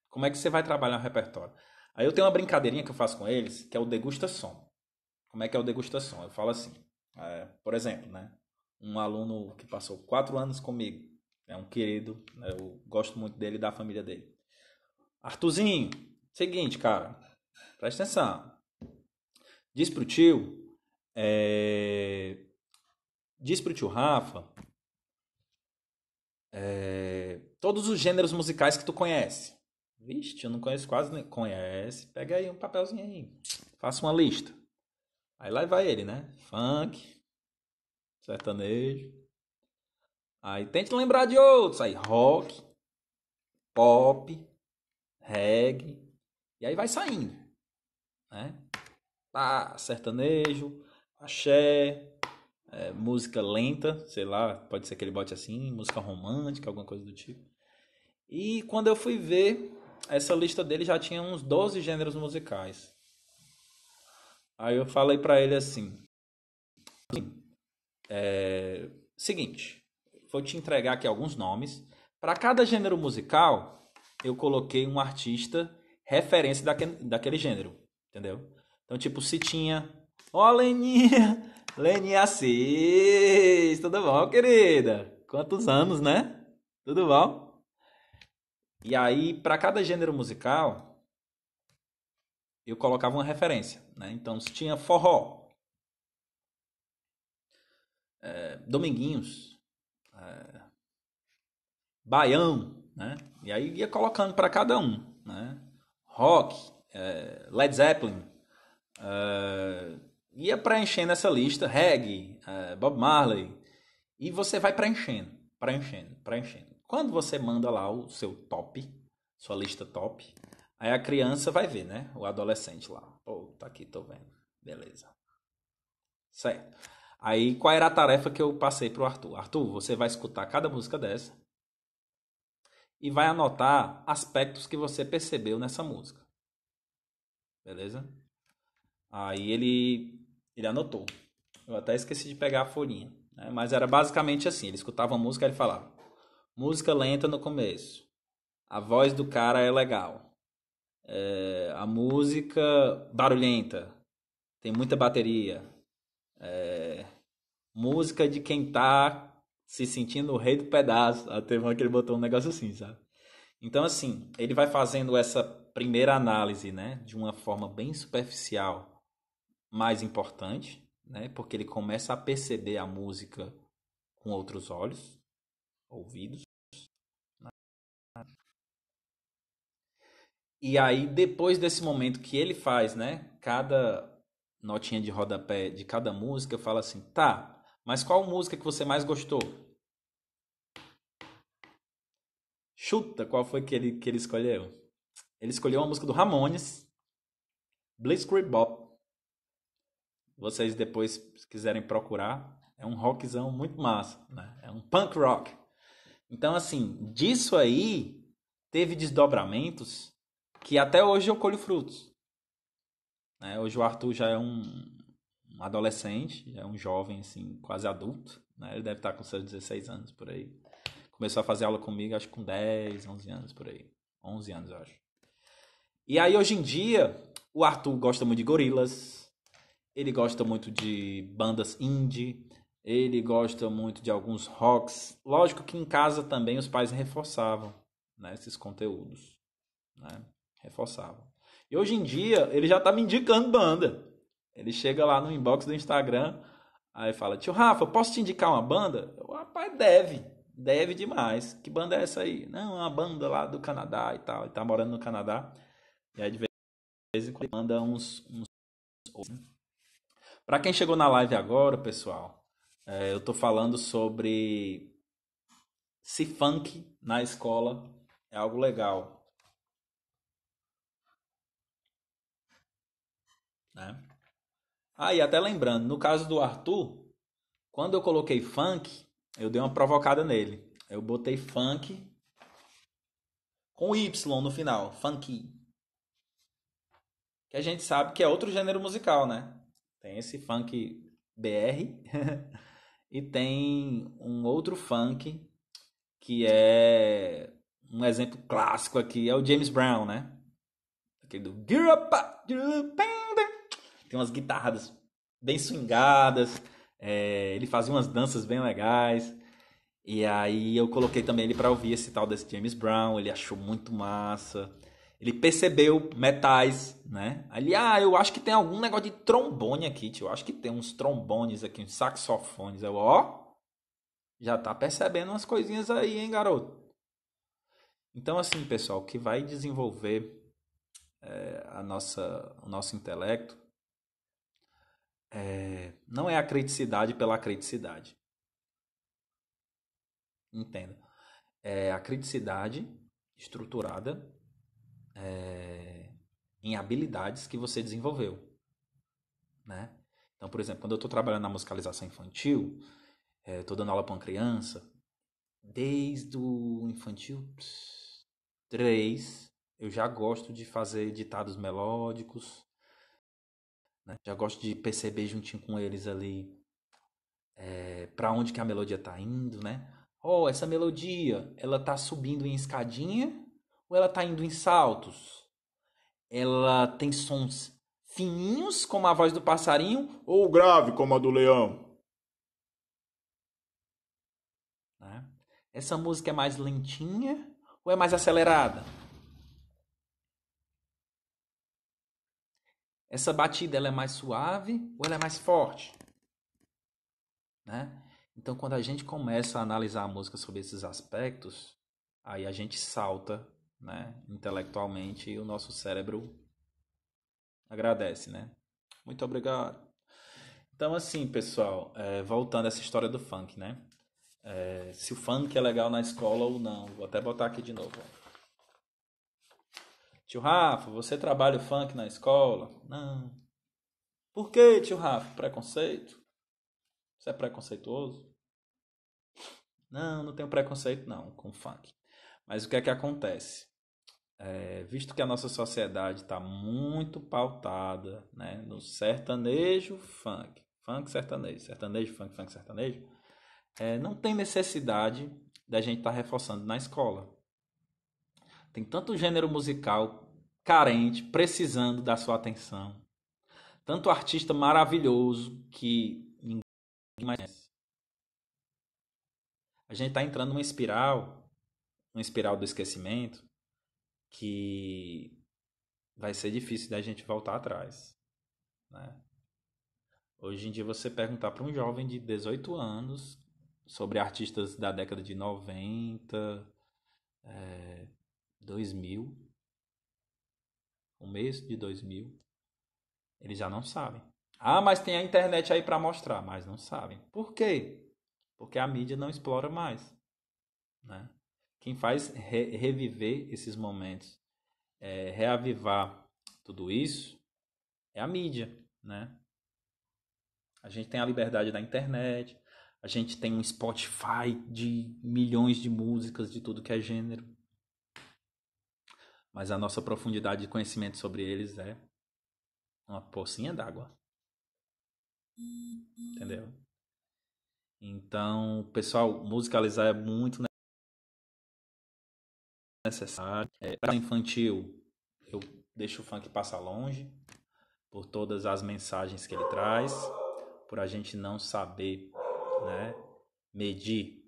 Como é que você vai trabalhar o repertório? Aí eu tenho uma brincadeirinha que eu faço com eles, que é o degustação. Como é que é o degustação? Eu falo assim: é, por exemplo, né? Um aluno que passou quatro anos comigo, é um querido, né? eu gosto muito dele e da família dele. Artuzinho, seguinte, cara, presta atenção. Diz pro tio, é... diz pro tio Rafa, é... todos os gêneros musicais que tu conhece. Vixe, eu não conheço quase não Conhece? Pega aí um papelzinho aí. Faça uma lista. Aí lá vai ele, né? Funk, sertanejo. Aí tente lembrar de outros. Aí rock, pop, reggae. E aí vai saindo, né? Tá, sertanejo, axé, é, música lenta, sei lá, pode ser que ele bote assim, música romântica, alguma coisa do tipo. E quando eu fui ver, essa lista dele já tinha uns 12 gêneros musicais. Aí eu falei para ele assim, assim: é, seguinte, vou te entregar aqui alguns nomes. Para cada gênero musical, eu coloquei um artista referência daquele, daquele gênero, entendeu? Então, tipo, se tinha. Ó, oh, Leninha! Leninha Assis! Tudo bom, querida? Quantos anos, né? Tudo bom? E aí, para cada gênero musical, eu colocava uma referência. Né? Então, se tinha forró, é, Dominguinhos, é, Baião, né? e aí ia colocando para cada um. Né? Rock, é, Led Zeppelin, é, ia preenchendo essa lista, reggae, é, Bob Marley, e você vai preenchendo, preenchendo, preenchendo. Quando você manda lá o seu top, sua lista top, Aí a criança vai ver, né? O adolescente lá. Pô, tá aqui, tô vendo. Beleza. Certo. Aí qual era a tarefa que eu passei pro Arthur? Arthur, você vai escutar cada música dessa e vai anotar aspectos que você percebeu nessa música. Beleza? Aí ele ele anotou. Eu até esqueci de pegar a folhinha, né? mas era basicamente assim, ele escutava a música e ele falava: "Música lenta no começo. A voz do cara é legal. É, a música barulhenta, tem muita bateria. É, música de quem tá se sentindo o rei do pedaço. até ah, uma que ele botou um negócio assim, sabe? Então, assim, ele vai fazendo essa primeira análise, né? De uma forma bem superficial, mais importante, né? Porque ele começa a perceber a música com outros olhos, ouvidos. E aí, depois desse momento que ele faz, né? Cada notinha de rodapé de cada música, fala assim: tá, mas qual música que você mais gostou? Chuta qual foi que ele, que ele escolheu. Ele escolheu uma música do Ramones, Blitzkrieg Bop. Vocês depois se quiserem procurar, é um rockzão muito massa, né? É um punk rock. Então assim, disso aí teve desdobramentos que até hoje eu colho frutos. Né? Hoje o Arthur já é um, um adolescente, já é um jovem, assim, quase adulto. Né? Ele deve estar com seus 16 anos por aí. Começou a fazer aula comigo, acho que com 10, 11 anos por aí. 11 anos, eu acho. E aí, hoje em dia, o Arthur gosta muito de gorilas. Ele gosta muito de bandas indie. Ele gosta muito de alguns rocks. Lógico que em casa também os pais reforçavam né, esses conteúdos. Né? reforçava. E hoje em dia, ele já tá me indicando banda. Ele chega lá no inbox do Instagram, aí fala: Tio Rafa, posso te indicar uma banda? Eu, rapaz, deve. Deve demais. Que banda é essa aí? Não, é uma banda lá do Canadá e tal. Ele tá morando no Canadá. E aí de vez em quando ele manda uns. uns... Né? Para quem chegou na live agora, pessoal, é, eu tô falando sobre se funk na escola é algo legal. Né? Aí, ah, até lembrando, no caso do Arthur, quando eu coloquei funk, eu dei uma provocada nele. Eu botei funk com Y no final, funky. Que a gente sabe que é outro gênero musical, né? Tem esse funk BR e tem um outro funk que é um exemplo clássico aqui, é o James Brown, né? Aquele do girl Girapa tem umas guitarras bem swingadas, é, ele fazia umas danças bem legais. E aí eu coloquei também ele para ouvir esse tal desse James Brown, ele achou muito massa. Ele percebeu metais, né? Ali, ah, eu acho que tem algum negócio de trombone aqui, tio. Eu acho que tem uns trombones aqui, uns saxofones. Eu, ó, já tá percebendo umas coisinhas aí, hein, garoto? Então, assim, pessoal, o que vai desenvolver é, a nossa, o nosso intelecto é, não é a criticidade pela criticidade. Entenda. É a criticidade estruturada é, em habilidades que você desenvolveu. Né? Então, por exemplo, quando eu estou trabalhando na musicalização infantil, estou é, dando aula para uma criança, desde o infantil 3, eu já gosto de fazer ditados melódicos, né? Já gosto de perceber juntinho com eles ali é, para onde que a melodia tá indo, né? Oh, essa melodia, ela tá subindo em escadinha ou ela tá indo em saltos? Ela tem sons fininhos como a voz do passarinho ou grave como a do leão? Né? Essa música é mais lentinha ou é mais acelerada? Essa batida ela é mais suave ou ela é mais forte? Né? Então, quando a gente começa a analisar a música sobre esses aspectos, aí a gente salta né, intelectualmente e o nosso cérebro agradece, né? Muito obrigado. Então, assim, pessoal, é, voltando a essa história do funk, né? É, se o funk é legal na escola ou não. Vou até botar aqui de novo. Ó. Tio Rafa, você trabalha o funk na escola? Não. Por que, tio Rafa? Preconceito? Você é preconceituoso? Não, não tenho preconceito não com funk. Mas o que é que acontece? É, visto que a nossa sociedade está muito pautada né, no sertanejo funk, funk sertanejo, sertanejo funk, funk sertanejo, é, não tem necessidade da gente estar tá reforçando na escola. Tem tanto gênero musical carente, precisando da sua atenção. Tanto artista maravilhoso que ninguém mais conhece. A gente está entrando numa espiral, uma espiral do esquecimento, que vai ser difícil da gente voltar atrás. Né? Hoje em dia, você perguntar para um jovem de 18 anos sobre artistas da década de 90, é, 2000, o mês de 2000, eles já não sabem. Ah, mas tem a internet aí para mostrar, mas não sabem. Por quê? Porque a mídia não explora mais. Né? Quem faz re reviver esses momentos, é, reavivar tudo isso, é a mídia. Né? A gente tem a liberdade da internet, a gente tem um Spotify de milhões de músicas de tudo que é gênero mas a nossa profundidade de conhecimento sobre eles é uma pocinha d'água. Entendeu? Então, pessoal, musicalizar é muito necessário. É, para infantil, eu deixo o funk passar longe por todas as mensagens que ele traz, por a gente não saber, né, medir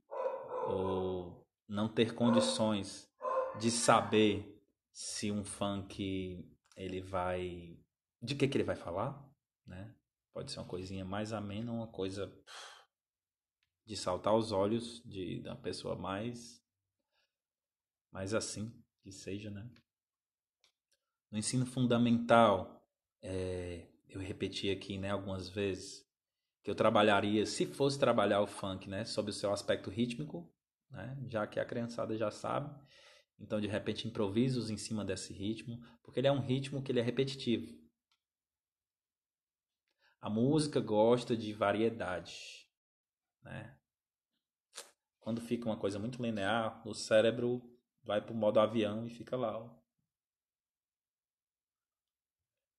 ou não ter condições de saber se um funk ele vai. De que, que ele vai falar? Né? Pode ser uma coisinha mais amena, uma coisa de saltar os olhos de, da pessoa mais. mais assim que seja, né? No ensino fundamental, é, eu repeti aqui né, algumas vezes que eu trabalharia, se fosse trabalhar o funk, né, sob o seu aspecto rítmico, né, já que a criançada já sabe, então, de repente, improvisos em cima desse ritmo, porque ele é um ritmo que ele é repetitivo. A música gosta de variedade, né? Quando fica uma coisa muito linear, o cérebro vai para o modo avião e fica lá. Ó.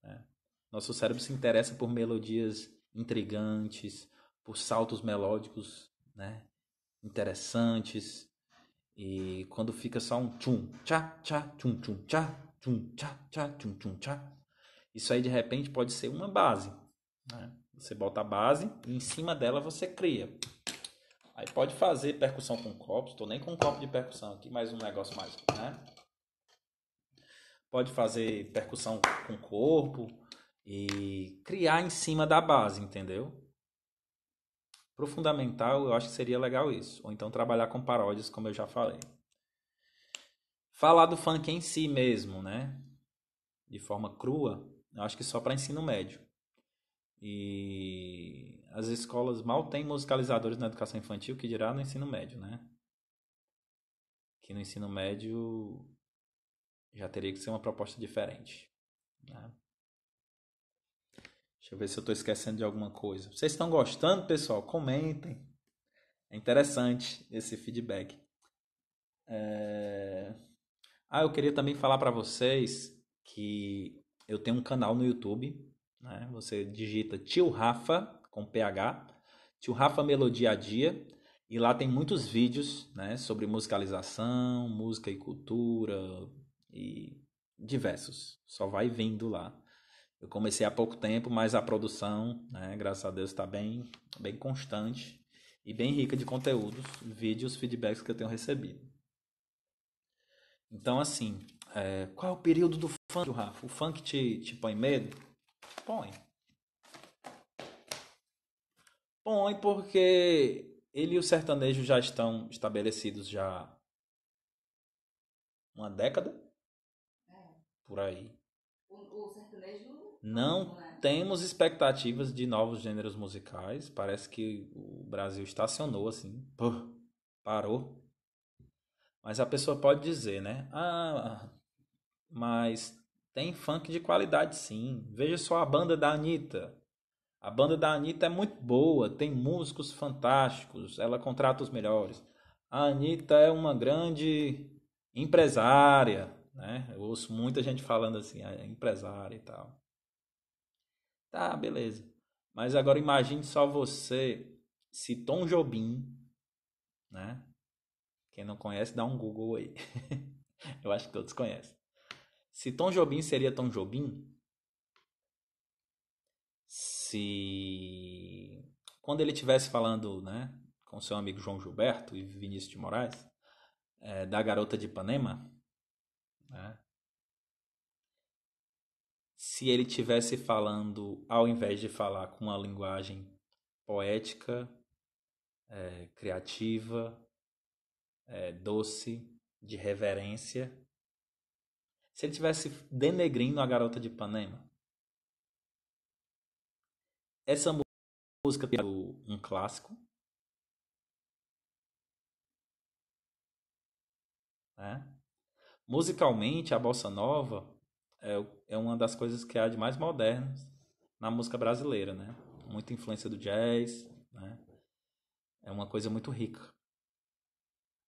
Né? Nosso cérebro se interessa por melodias intrigantes, por saltos melódicos né? interessantes, e quando fica só um tchum, tchá, tchá, tchum, tchum, tchá, tchum, tchá, tchá, tchum, tchum, tchá. Isso aí de repente pode ser uma base. Né? Você bota a base e em cima dela você cria. Aí pode fazer percussão com copos estou nem com um copo de percussão aqui, mais um negócio mais, né? Pode fazer percussão com corpo e criar em cima da base, entendeu? Para o fundamental, eu acho que seria legal isso. Ou então trabalhar com paródias, como eu já falei. Falar do funk em si mesmo, né? De forma crua, eu acho que só para ensino médio. E as escolas mal têm musicalizadores na educação infantil, que dirá no ensino médio, né? Que no ensino médio já teria que ser uma proposta diferente. Né? Deixa eu ver se eu estou esquecendo de alguma coisa. Vocês estão gostando, pessoal? Comentem. É interessante esse feedback. É... Ah, eu queria também falar para vocês que eu tenho um canal no YouTube. Né? Você digita Tio Rafa com PH, Tio Rafa Melodia a Dia. E lá tem muitos vídeos né, sobre musicalização, música e cultura e diversos. Só vai vendo lá. Eu comecei há pouco tempo, mas a produção, né, graças a Deus, está bem, bem constante e bem rica de conteúdos, vídeos, feedbacks que eu tenho recebido. Então, assim, é, qual é o período do funk, Rafa? O funk te, te põe medo? Põe. Põe porque ele e o sertanejo já estão estabelecidos já uma década? É. Por aí. O, o não é. temos expectativas de novos gêneros musicais. Parece que o Brasil estacionou assim, Pô, parou. Mas a pessoa pode dizer, né? Ah, mas tem funk de qualidade sim. Veja só a banda da Anitta. A banda da Anitta é muito boa, tem músicos fantásticos, ela contrata os melhores. A Anitta é uma grande empresária, né? Eu ouço muita gente falando assim, ah, é empresária e tal. Tá, beleza. Mas agora imagine só você, se Tom Jobim, né? Quem não conhece, dá um Google aí. Eu acho que todos conhecem. Se Tom Jobim seria Tom Jobim, se quando ele estivesse falando, né, com seu amigo João Gilberto e Vinícius de Moraes, é, da garota de Ipanema, né, se ele tivesse falando, ao invés de falar com uma linguagem poética, é, criativa, é, doce, de reverência, se ele tivesse denegrindo a garota de Ipanema. Essa música é um clássico. Né? Musicalmente, a bossa nova é, é uma das coisas que há de mais modernas na música brasileira, né? Muita influência do jazz, né? É uma coisa muito rica.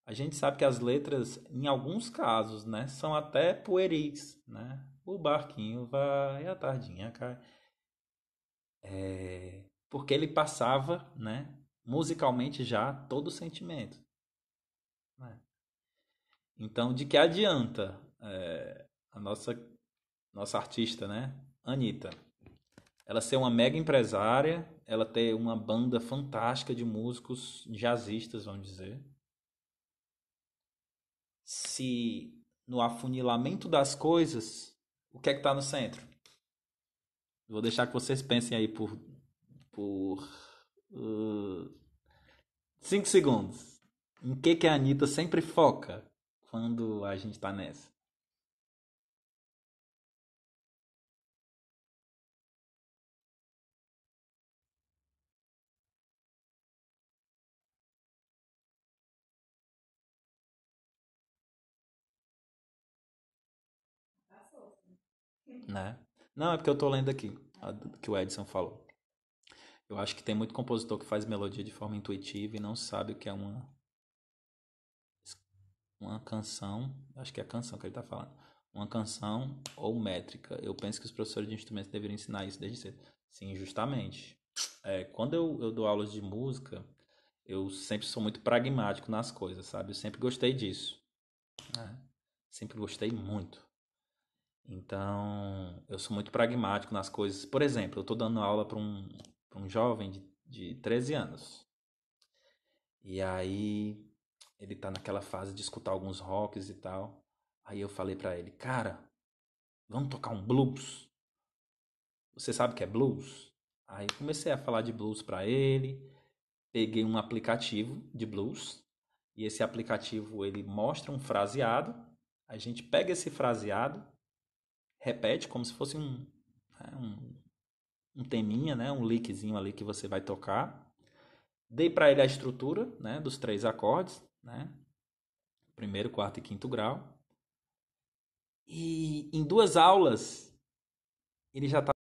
A gente sabe que as letras, em alguns casos, né, são até pueris, né? O barquinho vai, a tardinha cai. É... Porque ele passava, né, musicalmente já todo o sentimento. Né? Então, de que adianta é, a nossa nossa artista, né? Anitta. Ela ser uma mega empresária, ela ter uma banda fantástica de músicos jazzistas, vamos dizer. Se no afunilamento das coisas, o que é que tá no centro? Vou deixar que vocês pensem aí por por 5 uh, segundos. Em que, que a Anitta sempre foca quando a gente tá nessa? né? Não, é porque eu tô lendo aqui, que o Edson falou. Eu acho que tem muito compositor que faz melodia de forma intuitiva e não sabe o que é uma uma canção, acho que é a canção que ele tá falando, uma canção ou métrica. Eu penso que os professores de instrumentos deveriam ensinar isso desde cedo. Sim, justamente. É, quando eu, eu dou aulas de música, eu sempre sou muito pragmático nas coisas, sabe? Eu sempre gostei disso. Né? Sempre gostei muito. Então, eu sou muito pragmático nas coisas. Por exemplo, eu estou dando aula para um, um jovem de, de 13 anos. E aí, ele está naquela fase de escutar alguns rocks e tal. Aí eu falei para ele, cara, vamos tocar um blues. Você sabe o que é blues? Aí comecei a falar de blues para ele, peguei um aplicativo de blues e esse aplicativo ele mostra um fraseado. A gente pega esse fraseado repete como se fosse um, né, um, um teminha, né? um lickzinho ali que você vai tocar. Dei para ele a estrutura né? dos três acordes, né? primeiro, quarto e quinto grau. E em duas aulas ele já estava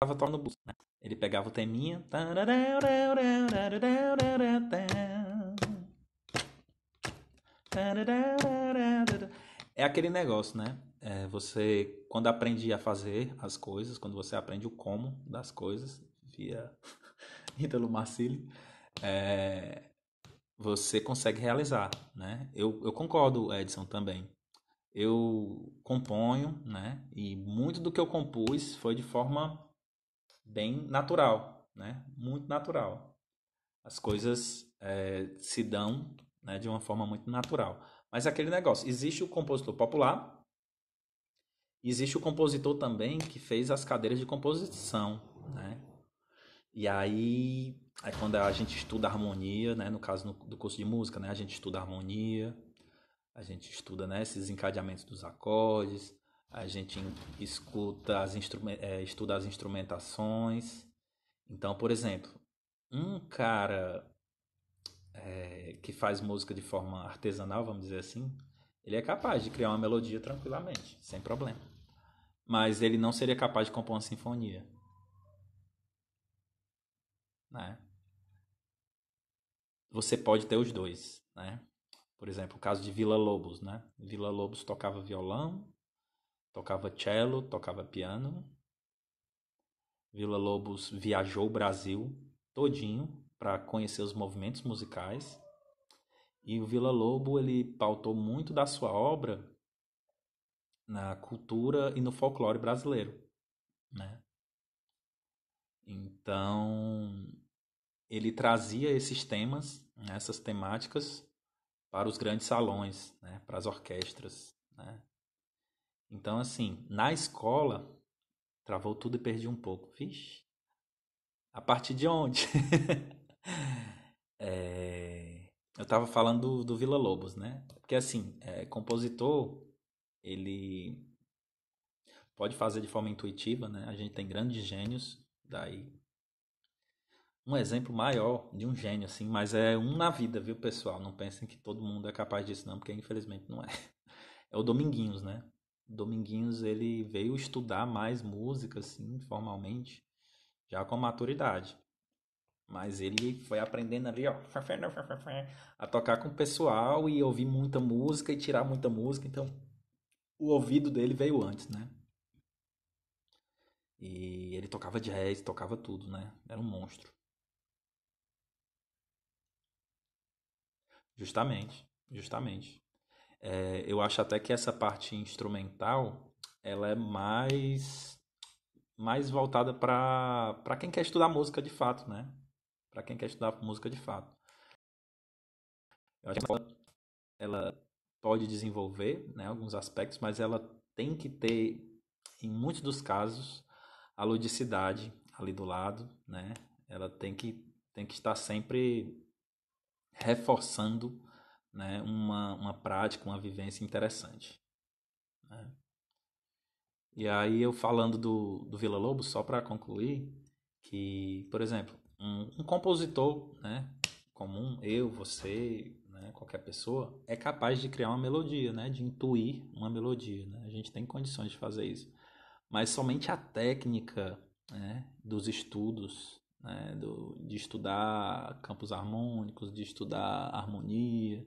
tava tocando blues. Né? Ele pegava o teminha. É aquele negócio, né? É, você, quando aprende a fazer as coisas, quando você aprende o como das coisas, via Ítalo Marcilli, é, você consegue realizar, né? Eu, eu concordo, Edson, também. Eu componho, né? E muito do que eu compus foi de forma bem natural, né? Muito natural. As coisas é, se dão né, de uma forma muito natural. Mas é aquele negócio, existe o compositor popular, existe o compositor também que fez as cadeiras de composição, né? E aí, aí quando a gente estuda harmonia, né, no caso no, do curso de música, né, a gente estuda harmonia, a gente estuda né, esses encadeamentos dos acordes, a gente escuta as é, estuda as instrumentações. Então, por exemplo, um cara é, que faz música de forma artesanal, vamos dizer assim, ele é capaz de criar uma melodia tranquilamente, sem problema. Mas ele não seria capaz de compor uma sinfonia. Né? Você pode ter os dois, né? Por exemplo, o caso de Vila Lobos, né? Vila Lobos tocava violão, tocava cello, tocava piano. Vila Lobos viajou o Brasil todinho para conhecer os movimentos musicais. E o Vila Lobo ele pautou muito da sua obra na cultura e no folclore brasileiro, né? Então ele trazia esses temas, né, essas temáticas para os grandes salões, né, para as orquestras, né? Então assim, na escola travou tudo e perdi um pouco. Vixe. A partir de onde? É, eu tava falando do, do Vila Lobos, né? Porque assim, é, compositor, ele pode fazer de forma intuitiva, né? A gente tem grandes gênios, daí um exemplo maior de um gênio, assim, mas é um na vida, viu, pessoal? Não pensem que todo mundo é capaz disso, não, porque infelizmente não é. É o Dominguinhos, né? Dominguinhos, ele veio estudar mais música, assim, formalmente, já com a maturidade. Mas ele foi aprendendo ali, ó, a tocar com o pessoal e ouvir muita música e tirar muita música. Então, o ouvido dele veio antes, né? E ele tocava jazz, tocava tudo, né? Era um monstro. Justamente, justamente. É, eu acho até que essa parte instrumental, ela é mais mais voltada para quem quer estudar música de fato, né? para quem quer estudar música de fato. Eu acho que ela, ela pode desenvolver né, alguns aspectos, mas ela tem que ter, em muitos dos casos, a ludicidade ali do lado, né? Ela tem que, tem que estar sempre reforçando né, uma, uma prática, uma vivência interessante. Né? E aí eu falando do, do Vila Lobo, só para concluir, que, por exemplo, um, um compositor, né, comum, eu, você, né, qualquer pessoa, é capaz de criar uma melodia, né, de intuir uma melodia. Né? A gente tem condições de fazer isso. Mas somente a técnica né, dos estudos, né, do, de estudar campos harmônicos, de estudar harmonia,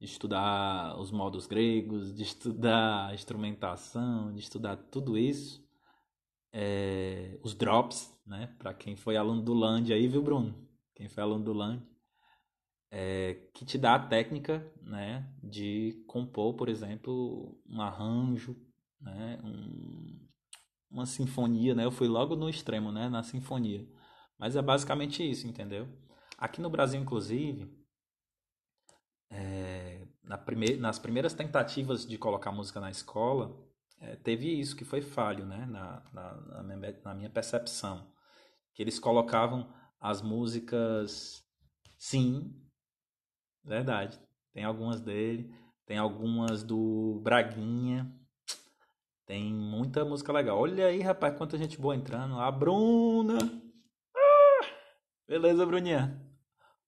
de estudar os modos gregos, de estudar instrumentação, de estudar tudo isso, é, os drops, né? Para quem foi aluno do Land aí, viu, Bruno? Quem foi aluno do Land, é, que te dá a técnica, né, de compor, por exemplo, um arranjo, né, um, uma sinfonia, né? Eu fui logo no extremo, né, na sinfonia. Mas é basicamente isso, entendeu? Aqui no Brasil, inclusive, é, na primeir, nas primeiras tentativas de colocar música na escola, é, teve isso que foi falho, né? Na, na, na, minha, na minha percepção que eles colocavam as músicas sim, verdade. Tem algumas dele, tem algumas do Braguinha. Tem muita música legal. Olha aí, rapaz, quanta gente boa entrando. A Bruna. Ah, beleza, Bruninha.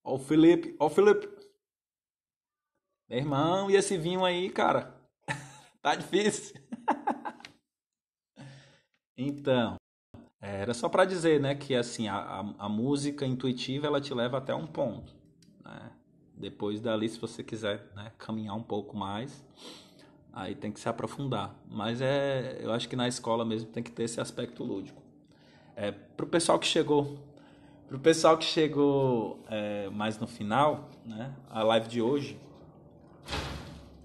Ó o Felipe, ó o Felipe. Meu irmão, e esse vinho aí, cara? tá difícil. então, é, era só para dizer, né, que assim, a, a, música intuitiva ela te leva até um ponto, né? Depois dali, se você quiser né, caminhar um pouco mais, aí tem que se aprofundar. Mas é, eu acho que na escola mesmo tem que ter esse aspecto lúdico. É, pro pessoal que chegou, pro pessoal que chegou é, mais no final, né, a live de hoje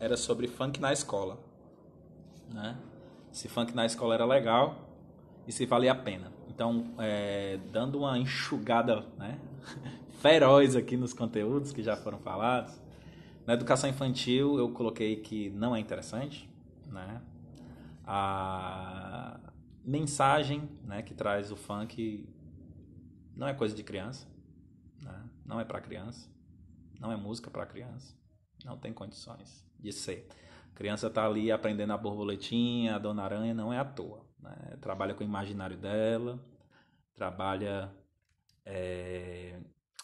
era sobre funk na escola, né? Se funk na escola era legal, e se valer a pena. Então, é, dando uma enxugada né, feroz aqui nos conteúdos que já foram falados, na educação infantil eu coloquei que não é interessante, né? A mensagem né, que traz o funk não é coisa de criança, né? não é para criança, não é música para criança, não tem condições de ser. A criança está ali aprendendo a borboletinha, a dona aranha, não é à toa né? trabalha com o imaginário dela, trabalha é,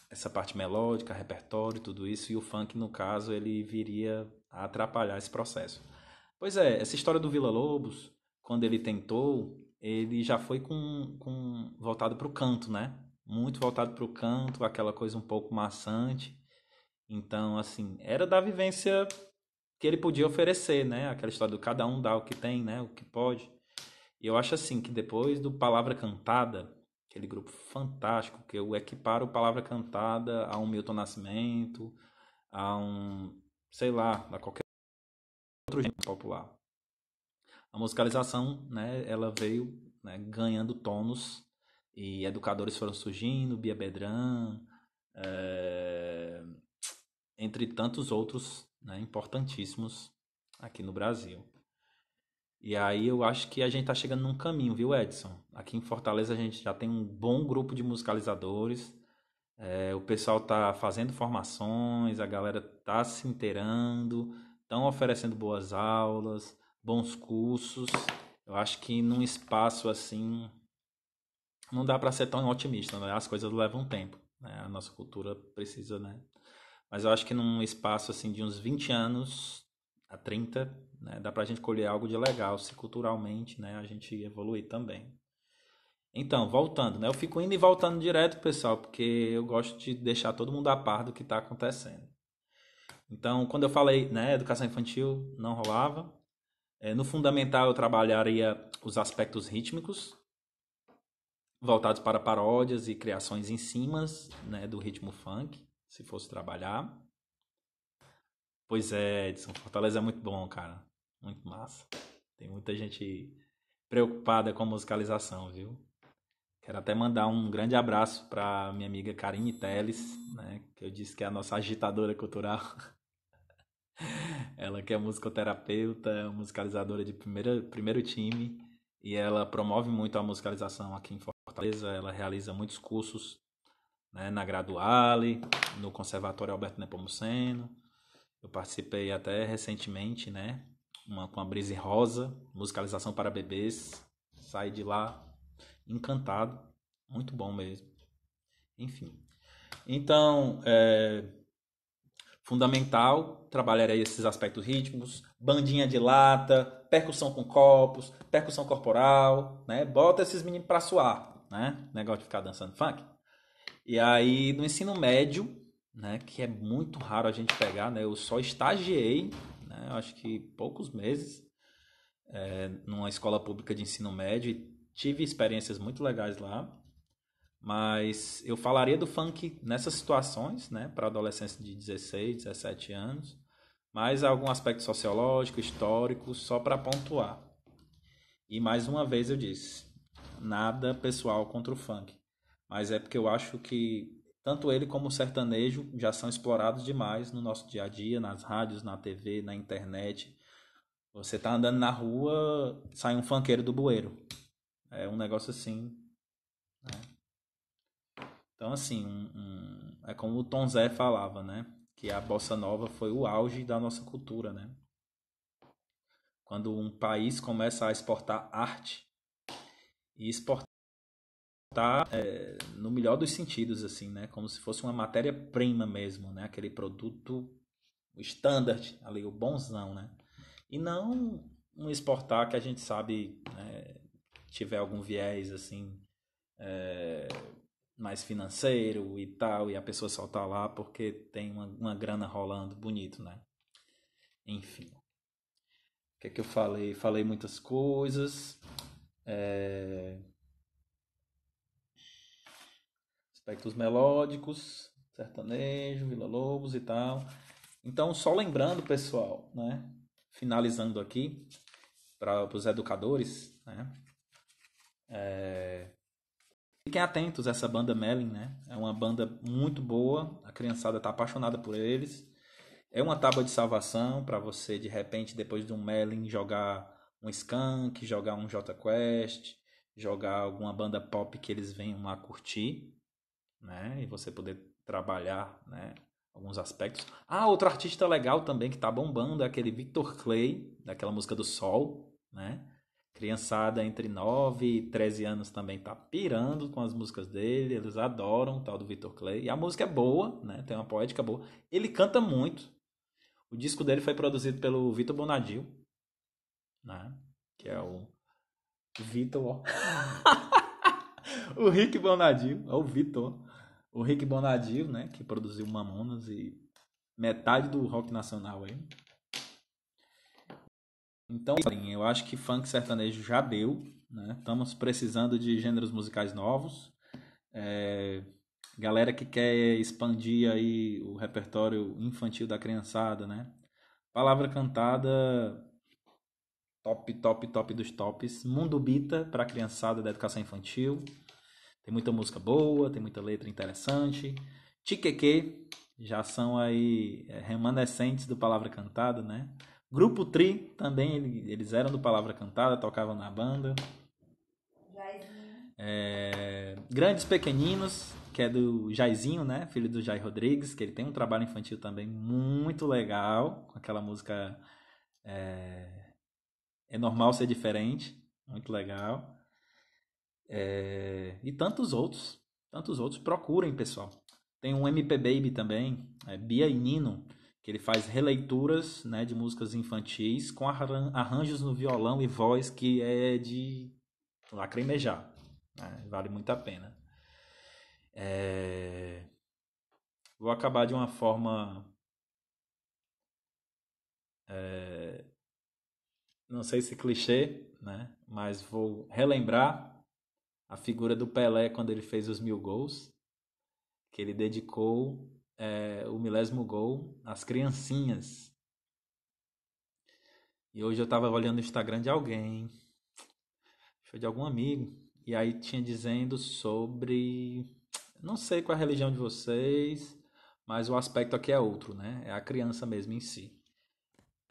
essa parte melódica, repertório, tudo isso, e o funk, no caso, ele viria a atrapalhar esse processo. Pois é, essa história do Vila Lobos, quando ele tentou, ele já foi com, com voltado para o canto, né? Muito voltado para o canto, aquela coisa um pouco maçante. Então, assim, era da vivência que ele podia oferecer, né? Aquela história do cada um dá o que tem, né? O que pode. E eu acho assim que depois do Palavra Cantada, aquele grupo fantástico, que eu equiparo Palavra Cantada a um Milton Nascimento, a um, sei lá, a qualquer outro gênero popular. A musicalização, né, ela veio né, ganhando tonos e educadores foram surgindo, Bia Bedran, é, entre tantos outros né, importantíssimos aqui no Brasil. E aí eu acho que a gente está chegando num caminho, viu, Edson? Aqui em Fortaleza a gente já tem um bom grupo de musicalizadores. É, o pessoal está fazendo formações, a galera está se inteirando, estão oferecendo boas aulas, bons cursos. Eu acho que num espaço assim não dá para ser tão otimista, né? As coisas levam tempo, né? A nossa cultura precisa, né? Mas eu acho que num espaço assim de uns 20 anos a 30, né? Dá para a gente colher algo de legal, se culturalmente né, a gente evoluir também. Então, voltando, né? Eu fico indo e voltando direto, pessoal, porque eu gosto de deixar todo mundo a par do que está acontecendo. Então, quando eu falei, né, educação infantil não rolava. É, no fundamental, eu trabalharia os aspectos rítmicos, voltados para paródias e criações em cima né, do ritmo funk, se fosse trabalhar. Pois é, Edson, Fortaleza é muito bom, cara. Muito massa. Tem muita gente preocupada com a musicalização, viu? Quero até mandar um grande abraço para minha amiga Karine Teles, né? Que eu disse que é a nossa agitadora cultural. ela que é musicoterapeuta, musicalizadora de primeira, primeiro time, e ela promove muito a musicalização aqui em Fortaleza. Ela realiza muitos cursos né, na Graduale, no Conservatório Alberto Nepomuceno. Eu participei até recentemente, né? uma, com a brisa rosa, musicalização para bebês. Saí de lá encantado, muito bom mesmo. Enfim, então é fundamental trabalhar esses aspectos rítmicos, bandinha de lata, percussão com copos, percussão corporal, né? Bota esses meninos para suar, né? Negócio de ficar dançando funk. E aí no ensino médio, né, que é muito raro a gente pegar, né? Eu só estagiei né? acho que poucos meses, é, numa escola pública de ensino médio, e tive experiências muito legais lá. Mas eu falaria do funk nessas situações, né, para adolescência de 16, 17 anos, mais algum aspecto sociológico, histórico, só para pontuar. E mais uma vez eu disse, nada pessoal contra o funk, mas é porque eu acho que tanto ele como o sertanejo já são explorados demais no nosso dia a dia, nas rádios, na TV, na internet. Você tá andando na rua, sai um fanqueiro do bueiro. É um negócio assim. Né? Então, assim, um, um, é como o Tom Zé falava, né? Que a bossa nova foi o auge da nossa cultura, né? Quando um país começa a exportar arte e exportar tá é, no melhor dos sentidos, assim, né? Como se fosse uma matéria-prima mesmo, né? Aquele produto standard, ali, o bonzão, né? E não um exportar que a gente sabe né, tiver algum viés, assim, é, mais financeiro e tal, e a pessoa soltar lá porque tem uma, uma grana rolando bonito, né? Enfim. O que é que eu falei? Falei muitas coisas. É... aspectos melódicos, sertanejo, Vila Lobos e tal. Então, só lembrando, pessoal, né? Finalizando aqui, para os educadores, né? É... Fiquem atentos essa banda Melin, né? É uma banda muito boa, a criançada está apaixonada por eles. É uma tábua de salvação para você, de repente, depois de um Melin, jogar um Skunk, jogar um J Quest, jogar alguma banda pop que eles venham lá curtir né? E você poder trabalhar, né? Alguns aspectos. Ah, outro artista legal também que tá bombando é aquele Victor Clay, daquela música do Sol, né? Criançada entre 9 e 13 anos também tá pirando com as músicas dele, eles adoram o tal do Victor Clay. E a música é boa, né? Tem uma poética boa. Ele canta muito. O disco dele foi produzido pelo Vitor Bonadil, né? Que é o Vitor, o Rick Bonadil, é o Vitor o Rick Bonadio, né, que produziu Mamonas e metade do rock nacional aí. Então, assim, eu acho que funk sertanejo já deu, né? Estamos precisando de gêneros musicais novos. É... galera que quer expandir aí o repertório infantil da criançada, né? Palavra cantada top, top, top dos tops. Mundo Bita para criançada da educação infantil. Tem muita música boa, tem muita letra interessante. Tiqueque já são aí é, remanescentes do Palavra Cantada, né? Grupo Tri também, eles eram do Palavra Cantada, tocavam na banda. É, Grandes Pequeninos, que é do Jaizinho, né? Filho do Jai Rodrigues, que ele tem um trabalho infantil também muito legal, com aquela música é, é Normal Ser Diferente, muito legal. É, e tantos outros, tantos outros. Procurem, pessoal. Tem um MP Baby também, é, Bia e Nino, que ele faz releituras né, de músicas infantis com arranjos no violão e voz que é de lacrimejar. Né? Vale muito a pena. É... Vou acabar de uma forma. É... Não sei se clichê, né? mas vou relembrar a figura do Pelé quando ele fez os mil gols, que ele dedicou é, o milésimo gol às criancinhas. E hoje eu estava olhando o Instagram de alguém, foi de algum amigo, e aí tinha dizendo sobre. Não sei qual é a religião de vocês, mas o aspecto aqui é outro, né? É a criança mesmo em si.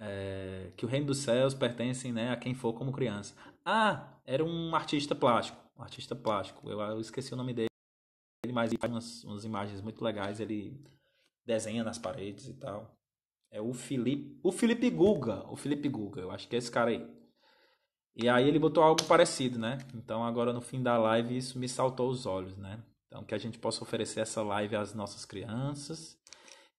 É, que o reino dos céus pertence né, a quem for como criança. Ah, era um artista plástico um artista plástico. Eu, eu, esqueci o nome dele, mas ele faz umas, umas imagens muito legais. Ele desenha nas paredes e tal. É o Felipe, o Felipe Guga, o Felipe Guga, eu acho que é esse cara aí. E aí ele botou algo parecido, né? Então agora no fim da live isso me saltou os olhos, né? Então que a gente possa oferecer essa live às nossas crianças,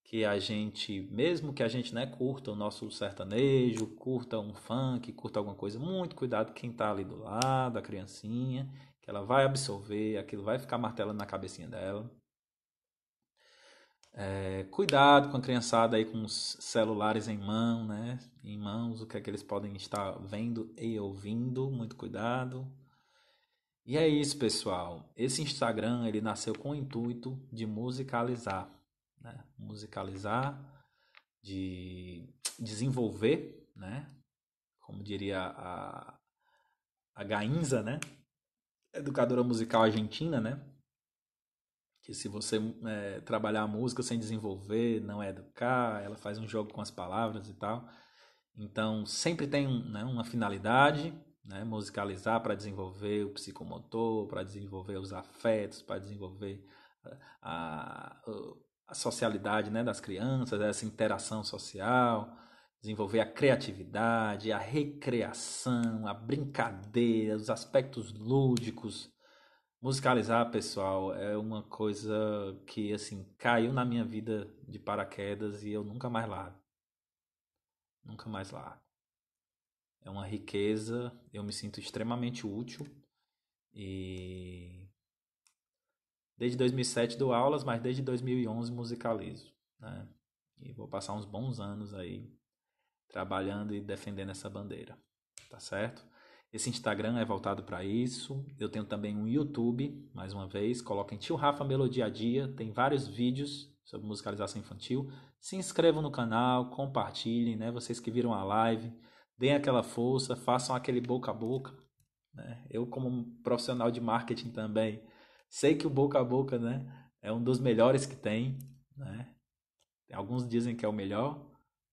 que a gente, mesmo que a gente, né, curta o nosso sertanejo, curta um funk, curta alguma coisa, muito cuidado quem tá ali do lado, a criancinha, ela vai absorver, aquilo vai ficar martelando na cabecinha dela. É, cuidado com a criançada aí com os celulares em mão, né? Em mãos, o que é que eles podem estar vendo e ouvindo, muito cuidado. E é isso, pessoal. Esse Instagram, ele nasceu com o intuito de musicalizar, né? Musicalizar, de desenvolver, né? Como diria a, a Gainza, né? educadora musical argentina, né? Que se você é, trabalhar a música sem desenvolver, não é educar, ela faz um jogo com as palavras e tal. Então, sempre tem né, uma finalidade, né? Musicalizar para desenvolver o psicomotor, para desenvolver os afetos, para desenvolver eh, a, a, a socialidade né, das crianças, essa interação social desenvolver a criatividade, a recreação, a brincadeira, os aspectos lúdicos. Musicalizar, pessoal, é uma coisa que assim caiu na minha vida de paraquedas e eu nunca mais largo. Nunca mais largo. É uma riqueza, eu me sinto extremamente útil e desde 2007 dou aulas, mas desde 2011 musicalizo, né? E vou passar uns bons anos aí trabalhando e defendendo essa bandeira, tá certo? Esse Instagram é voltado para isso. Eu tenho também um YouTube, mais uma vez, coloquem Tio Rafa Melodia a Dia, tem vários vídeos sobre musicalização infantil. Se inscrevam no canal, compartilhem, né? Vocês que viram a live, deem aquela força, façam aquele boca a boca. Né? Eu, como profissional de marketing também, sei que o boca a boca né, é um dos melhores que tem. Né? Alguns dizem que é o melhor,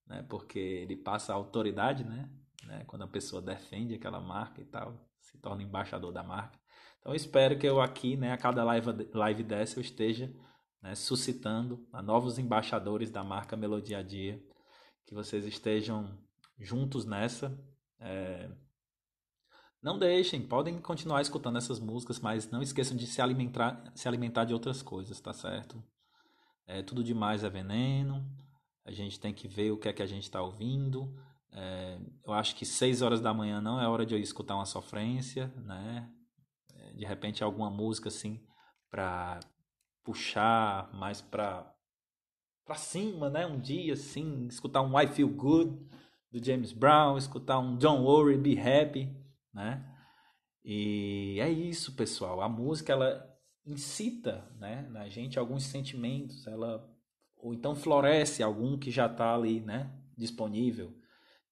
né? Porque ele passa a autoridade, né? né? Quando a pessoa defende aquela marca e tal, se torna embaixador da marca. Então eu espero que eu aqui, né, a cada live, live dessa eu esteja né, suscitando a novos embaixadores da marca Melodia a Dia, que vocês estejam juntos nessa. É... Não deixem, podem continuar escutando essas músicas, mas não esqueçam de se alimentar, se alimentar de outras coisas, tá certo? É, tudo demais é veneno a gente tem que ver o que é que a gente está ouvindo. É, eu acho que seis horas da manhã não é hora de eu escutar uma sofrência, né? É, de repente alguma música assim para puxar mais para para cima, né? Um dia assim, escutar um I Feel Good do James Brown, escutar um Don't Worry Be Happy, né? E é isso, pessoal. A música ela incita, né, na gente alguns sentimentos, ela ou então floresce algum que já está ali, né, disponível.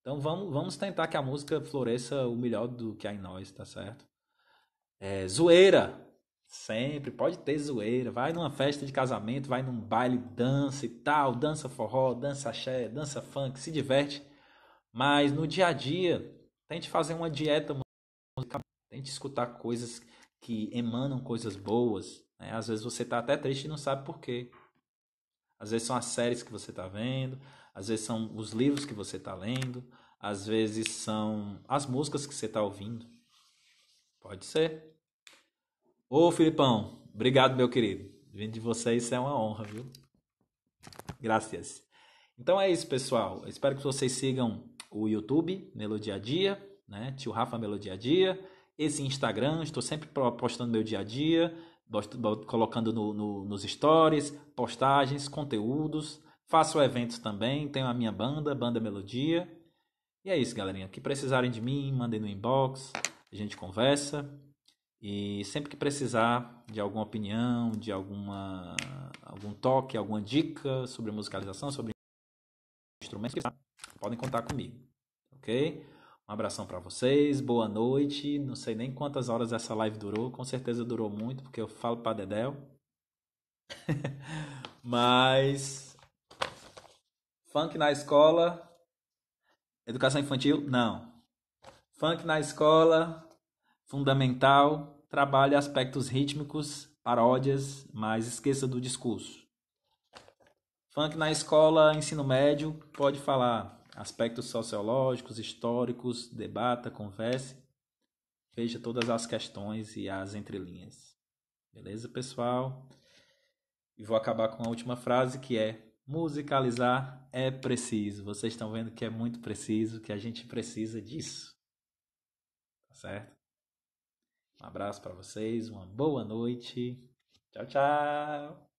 Então vamos, vamos tentar que a música floresça o melhor do que há em nós, tá certo? É, zoeira, sempre, pode ter zoeira. Vai numa festa de casamento, vai num baile, dança e tal, dança forró, dança axé, dança funk, se diverte. Mas no dia a dia, tente fazer uma dieta musical, tente escutar coisas que emanam coisas boas. Né? Às vezes você está até triste e não sabe por quê. Às vezes são as séries que você está vendo, às vezes são os livros que você está lendo, às vezes são as músicas que você está ouvindo. Pode ser. Ô Filipão, obrigado, meu querido. Vindo de você, isso é uma honra, viu? Graças. Então é isso, pessoal. Eu espero que vocês sigam o YouTube, Melodia a Dia, né? Tio Rafa Melodia a Dia. Esse Instagram, estou sempre postando meu dia a dia colocando no, no, nos stories, postagens, conteúdos. Faço eventos também, tenho a minha banda, Banda Melodia. E é isso, galerinha. Que precisarem de mim, mandem no inbox, a gente conversa. E sempre que precisar de alguma opinião, de alguma algum toque, alguma dica sobre musicalização, sobre instrumentos, podem contar comigo. OK? Um abração para vocês, boa noite. Não sei nem quantas horas essa live durou, com certeza durou muito, porque eu falo para Dedéu. Mas funk na escola, educação infantil, não. Funk na escola, fundamental, trabalha aspectos rítmicos, paródias, mas esqueça do discurso. Funk na escola, ensino médio, pode falar aspectos sociológicos, históricos, debata, converse, veja todas as questões e as entrelinhas. Beleza, pessoal? E vou acabar com a última frase que é: musicalizar é preciso. Vocês estão vendo que é muito preciso, que a gente precisa disso. Tá certo? Um abraço para vocês, uma boa noite. Tchau, tchau.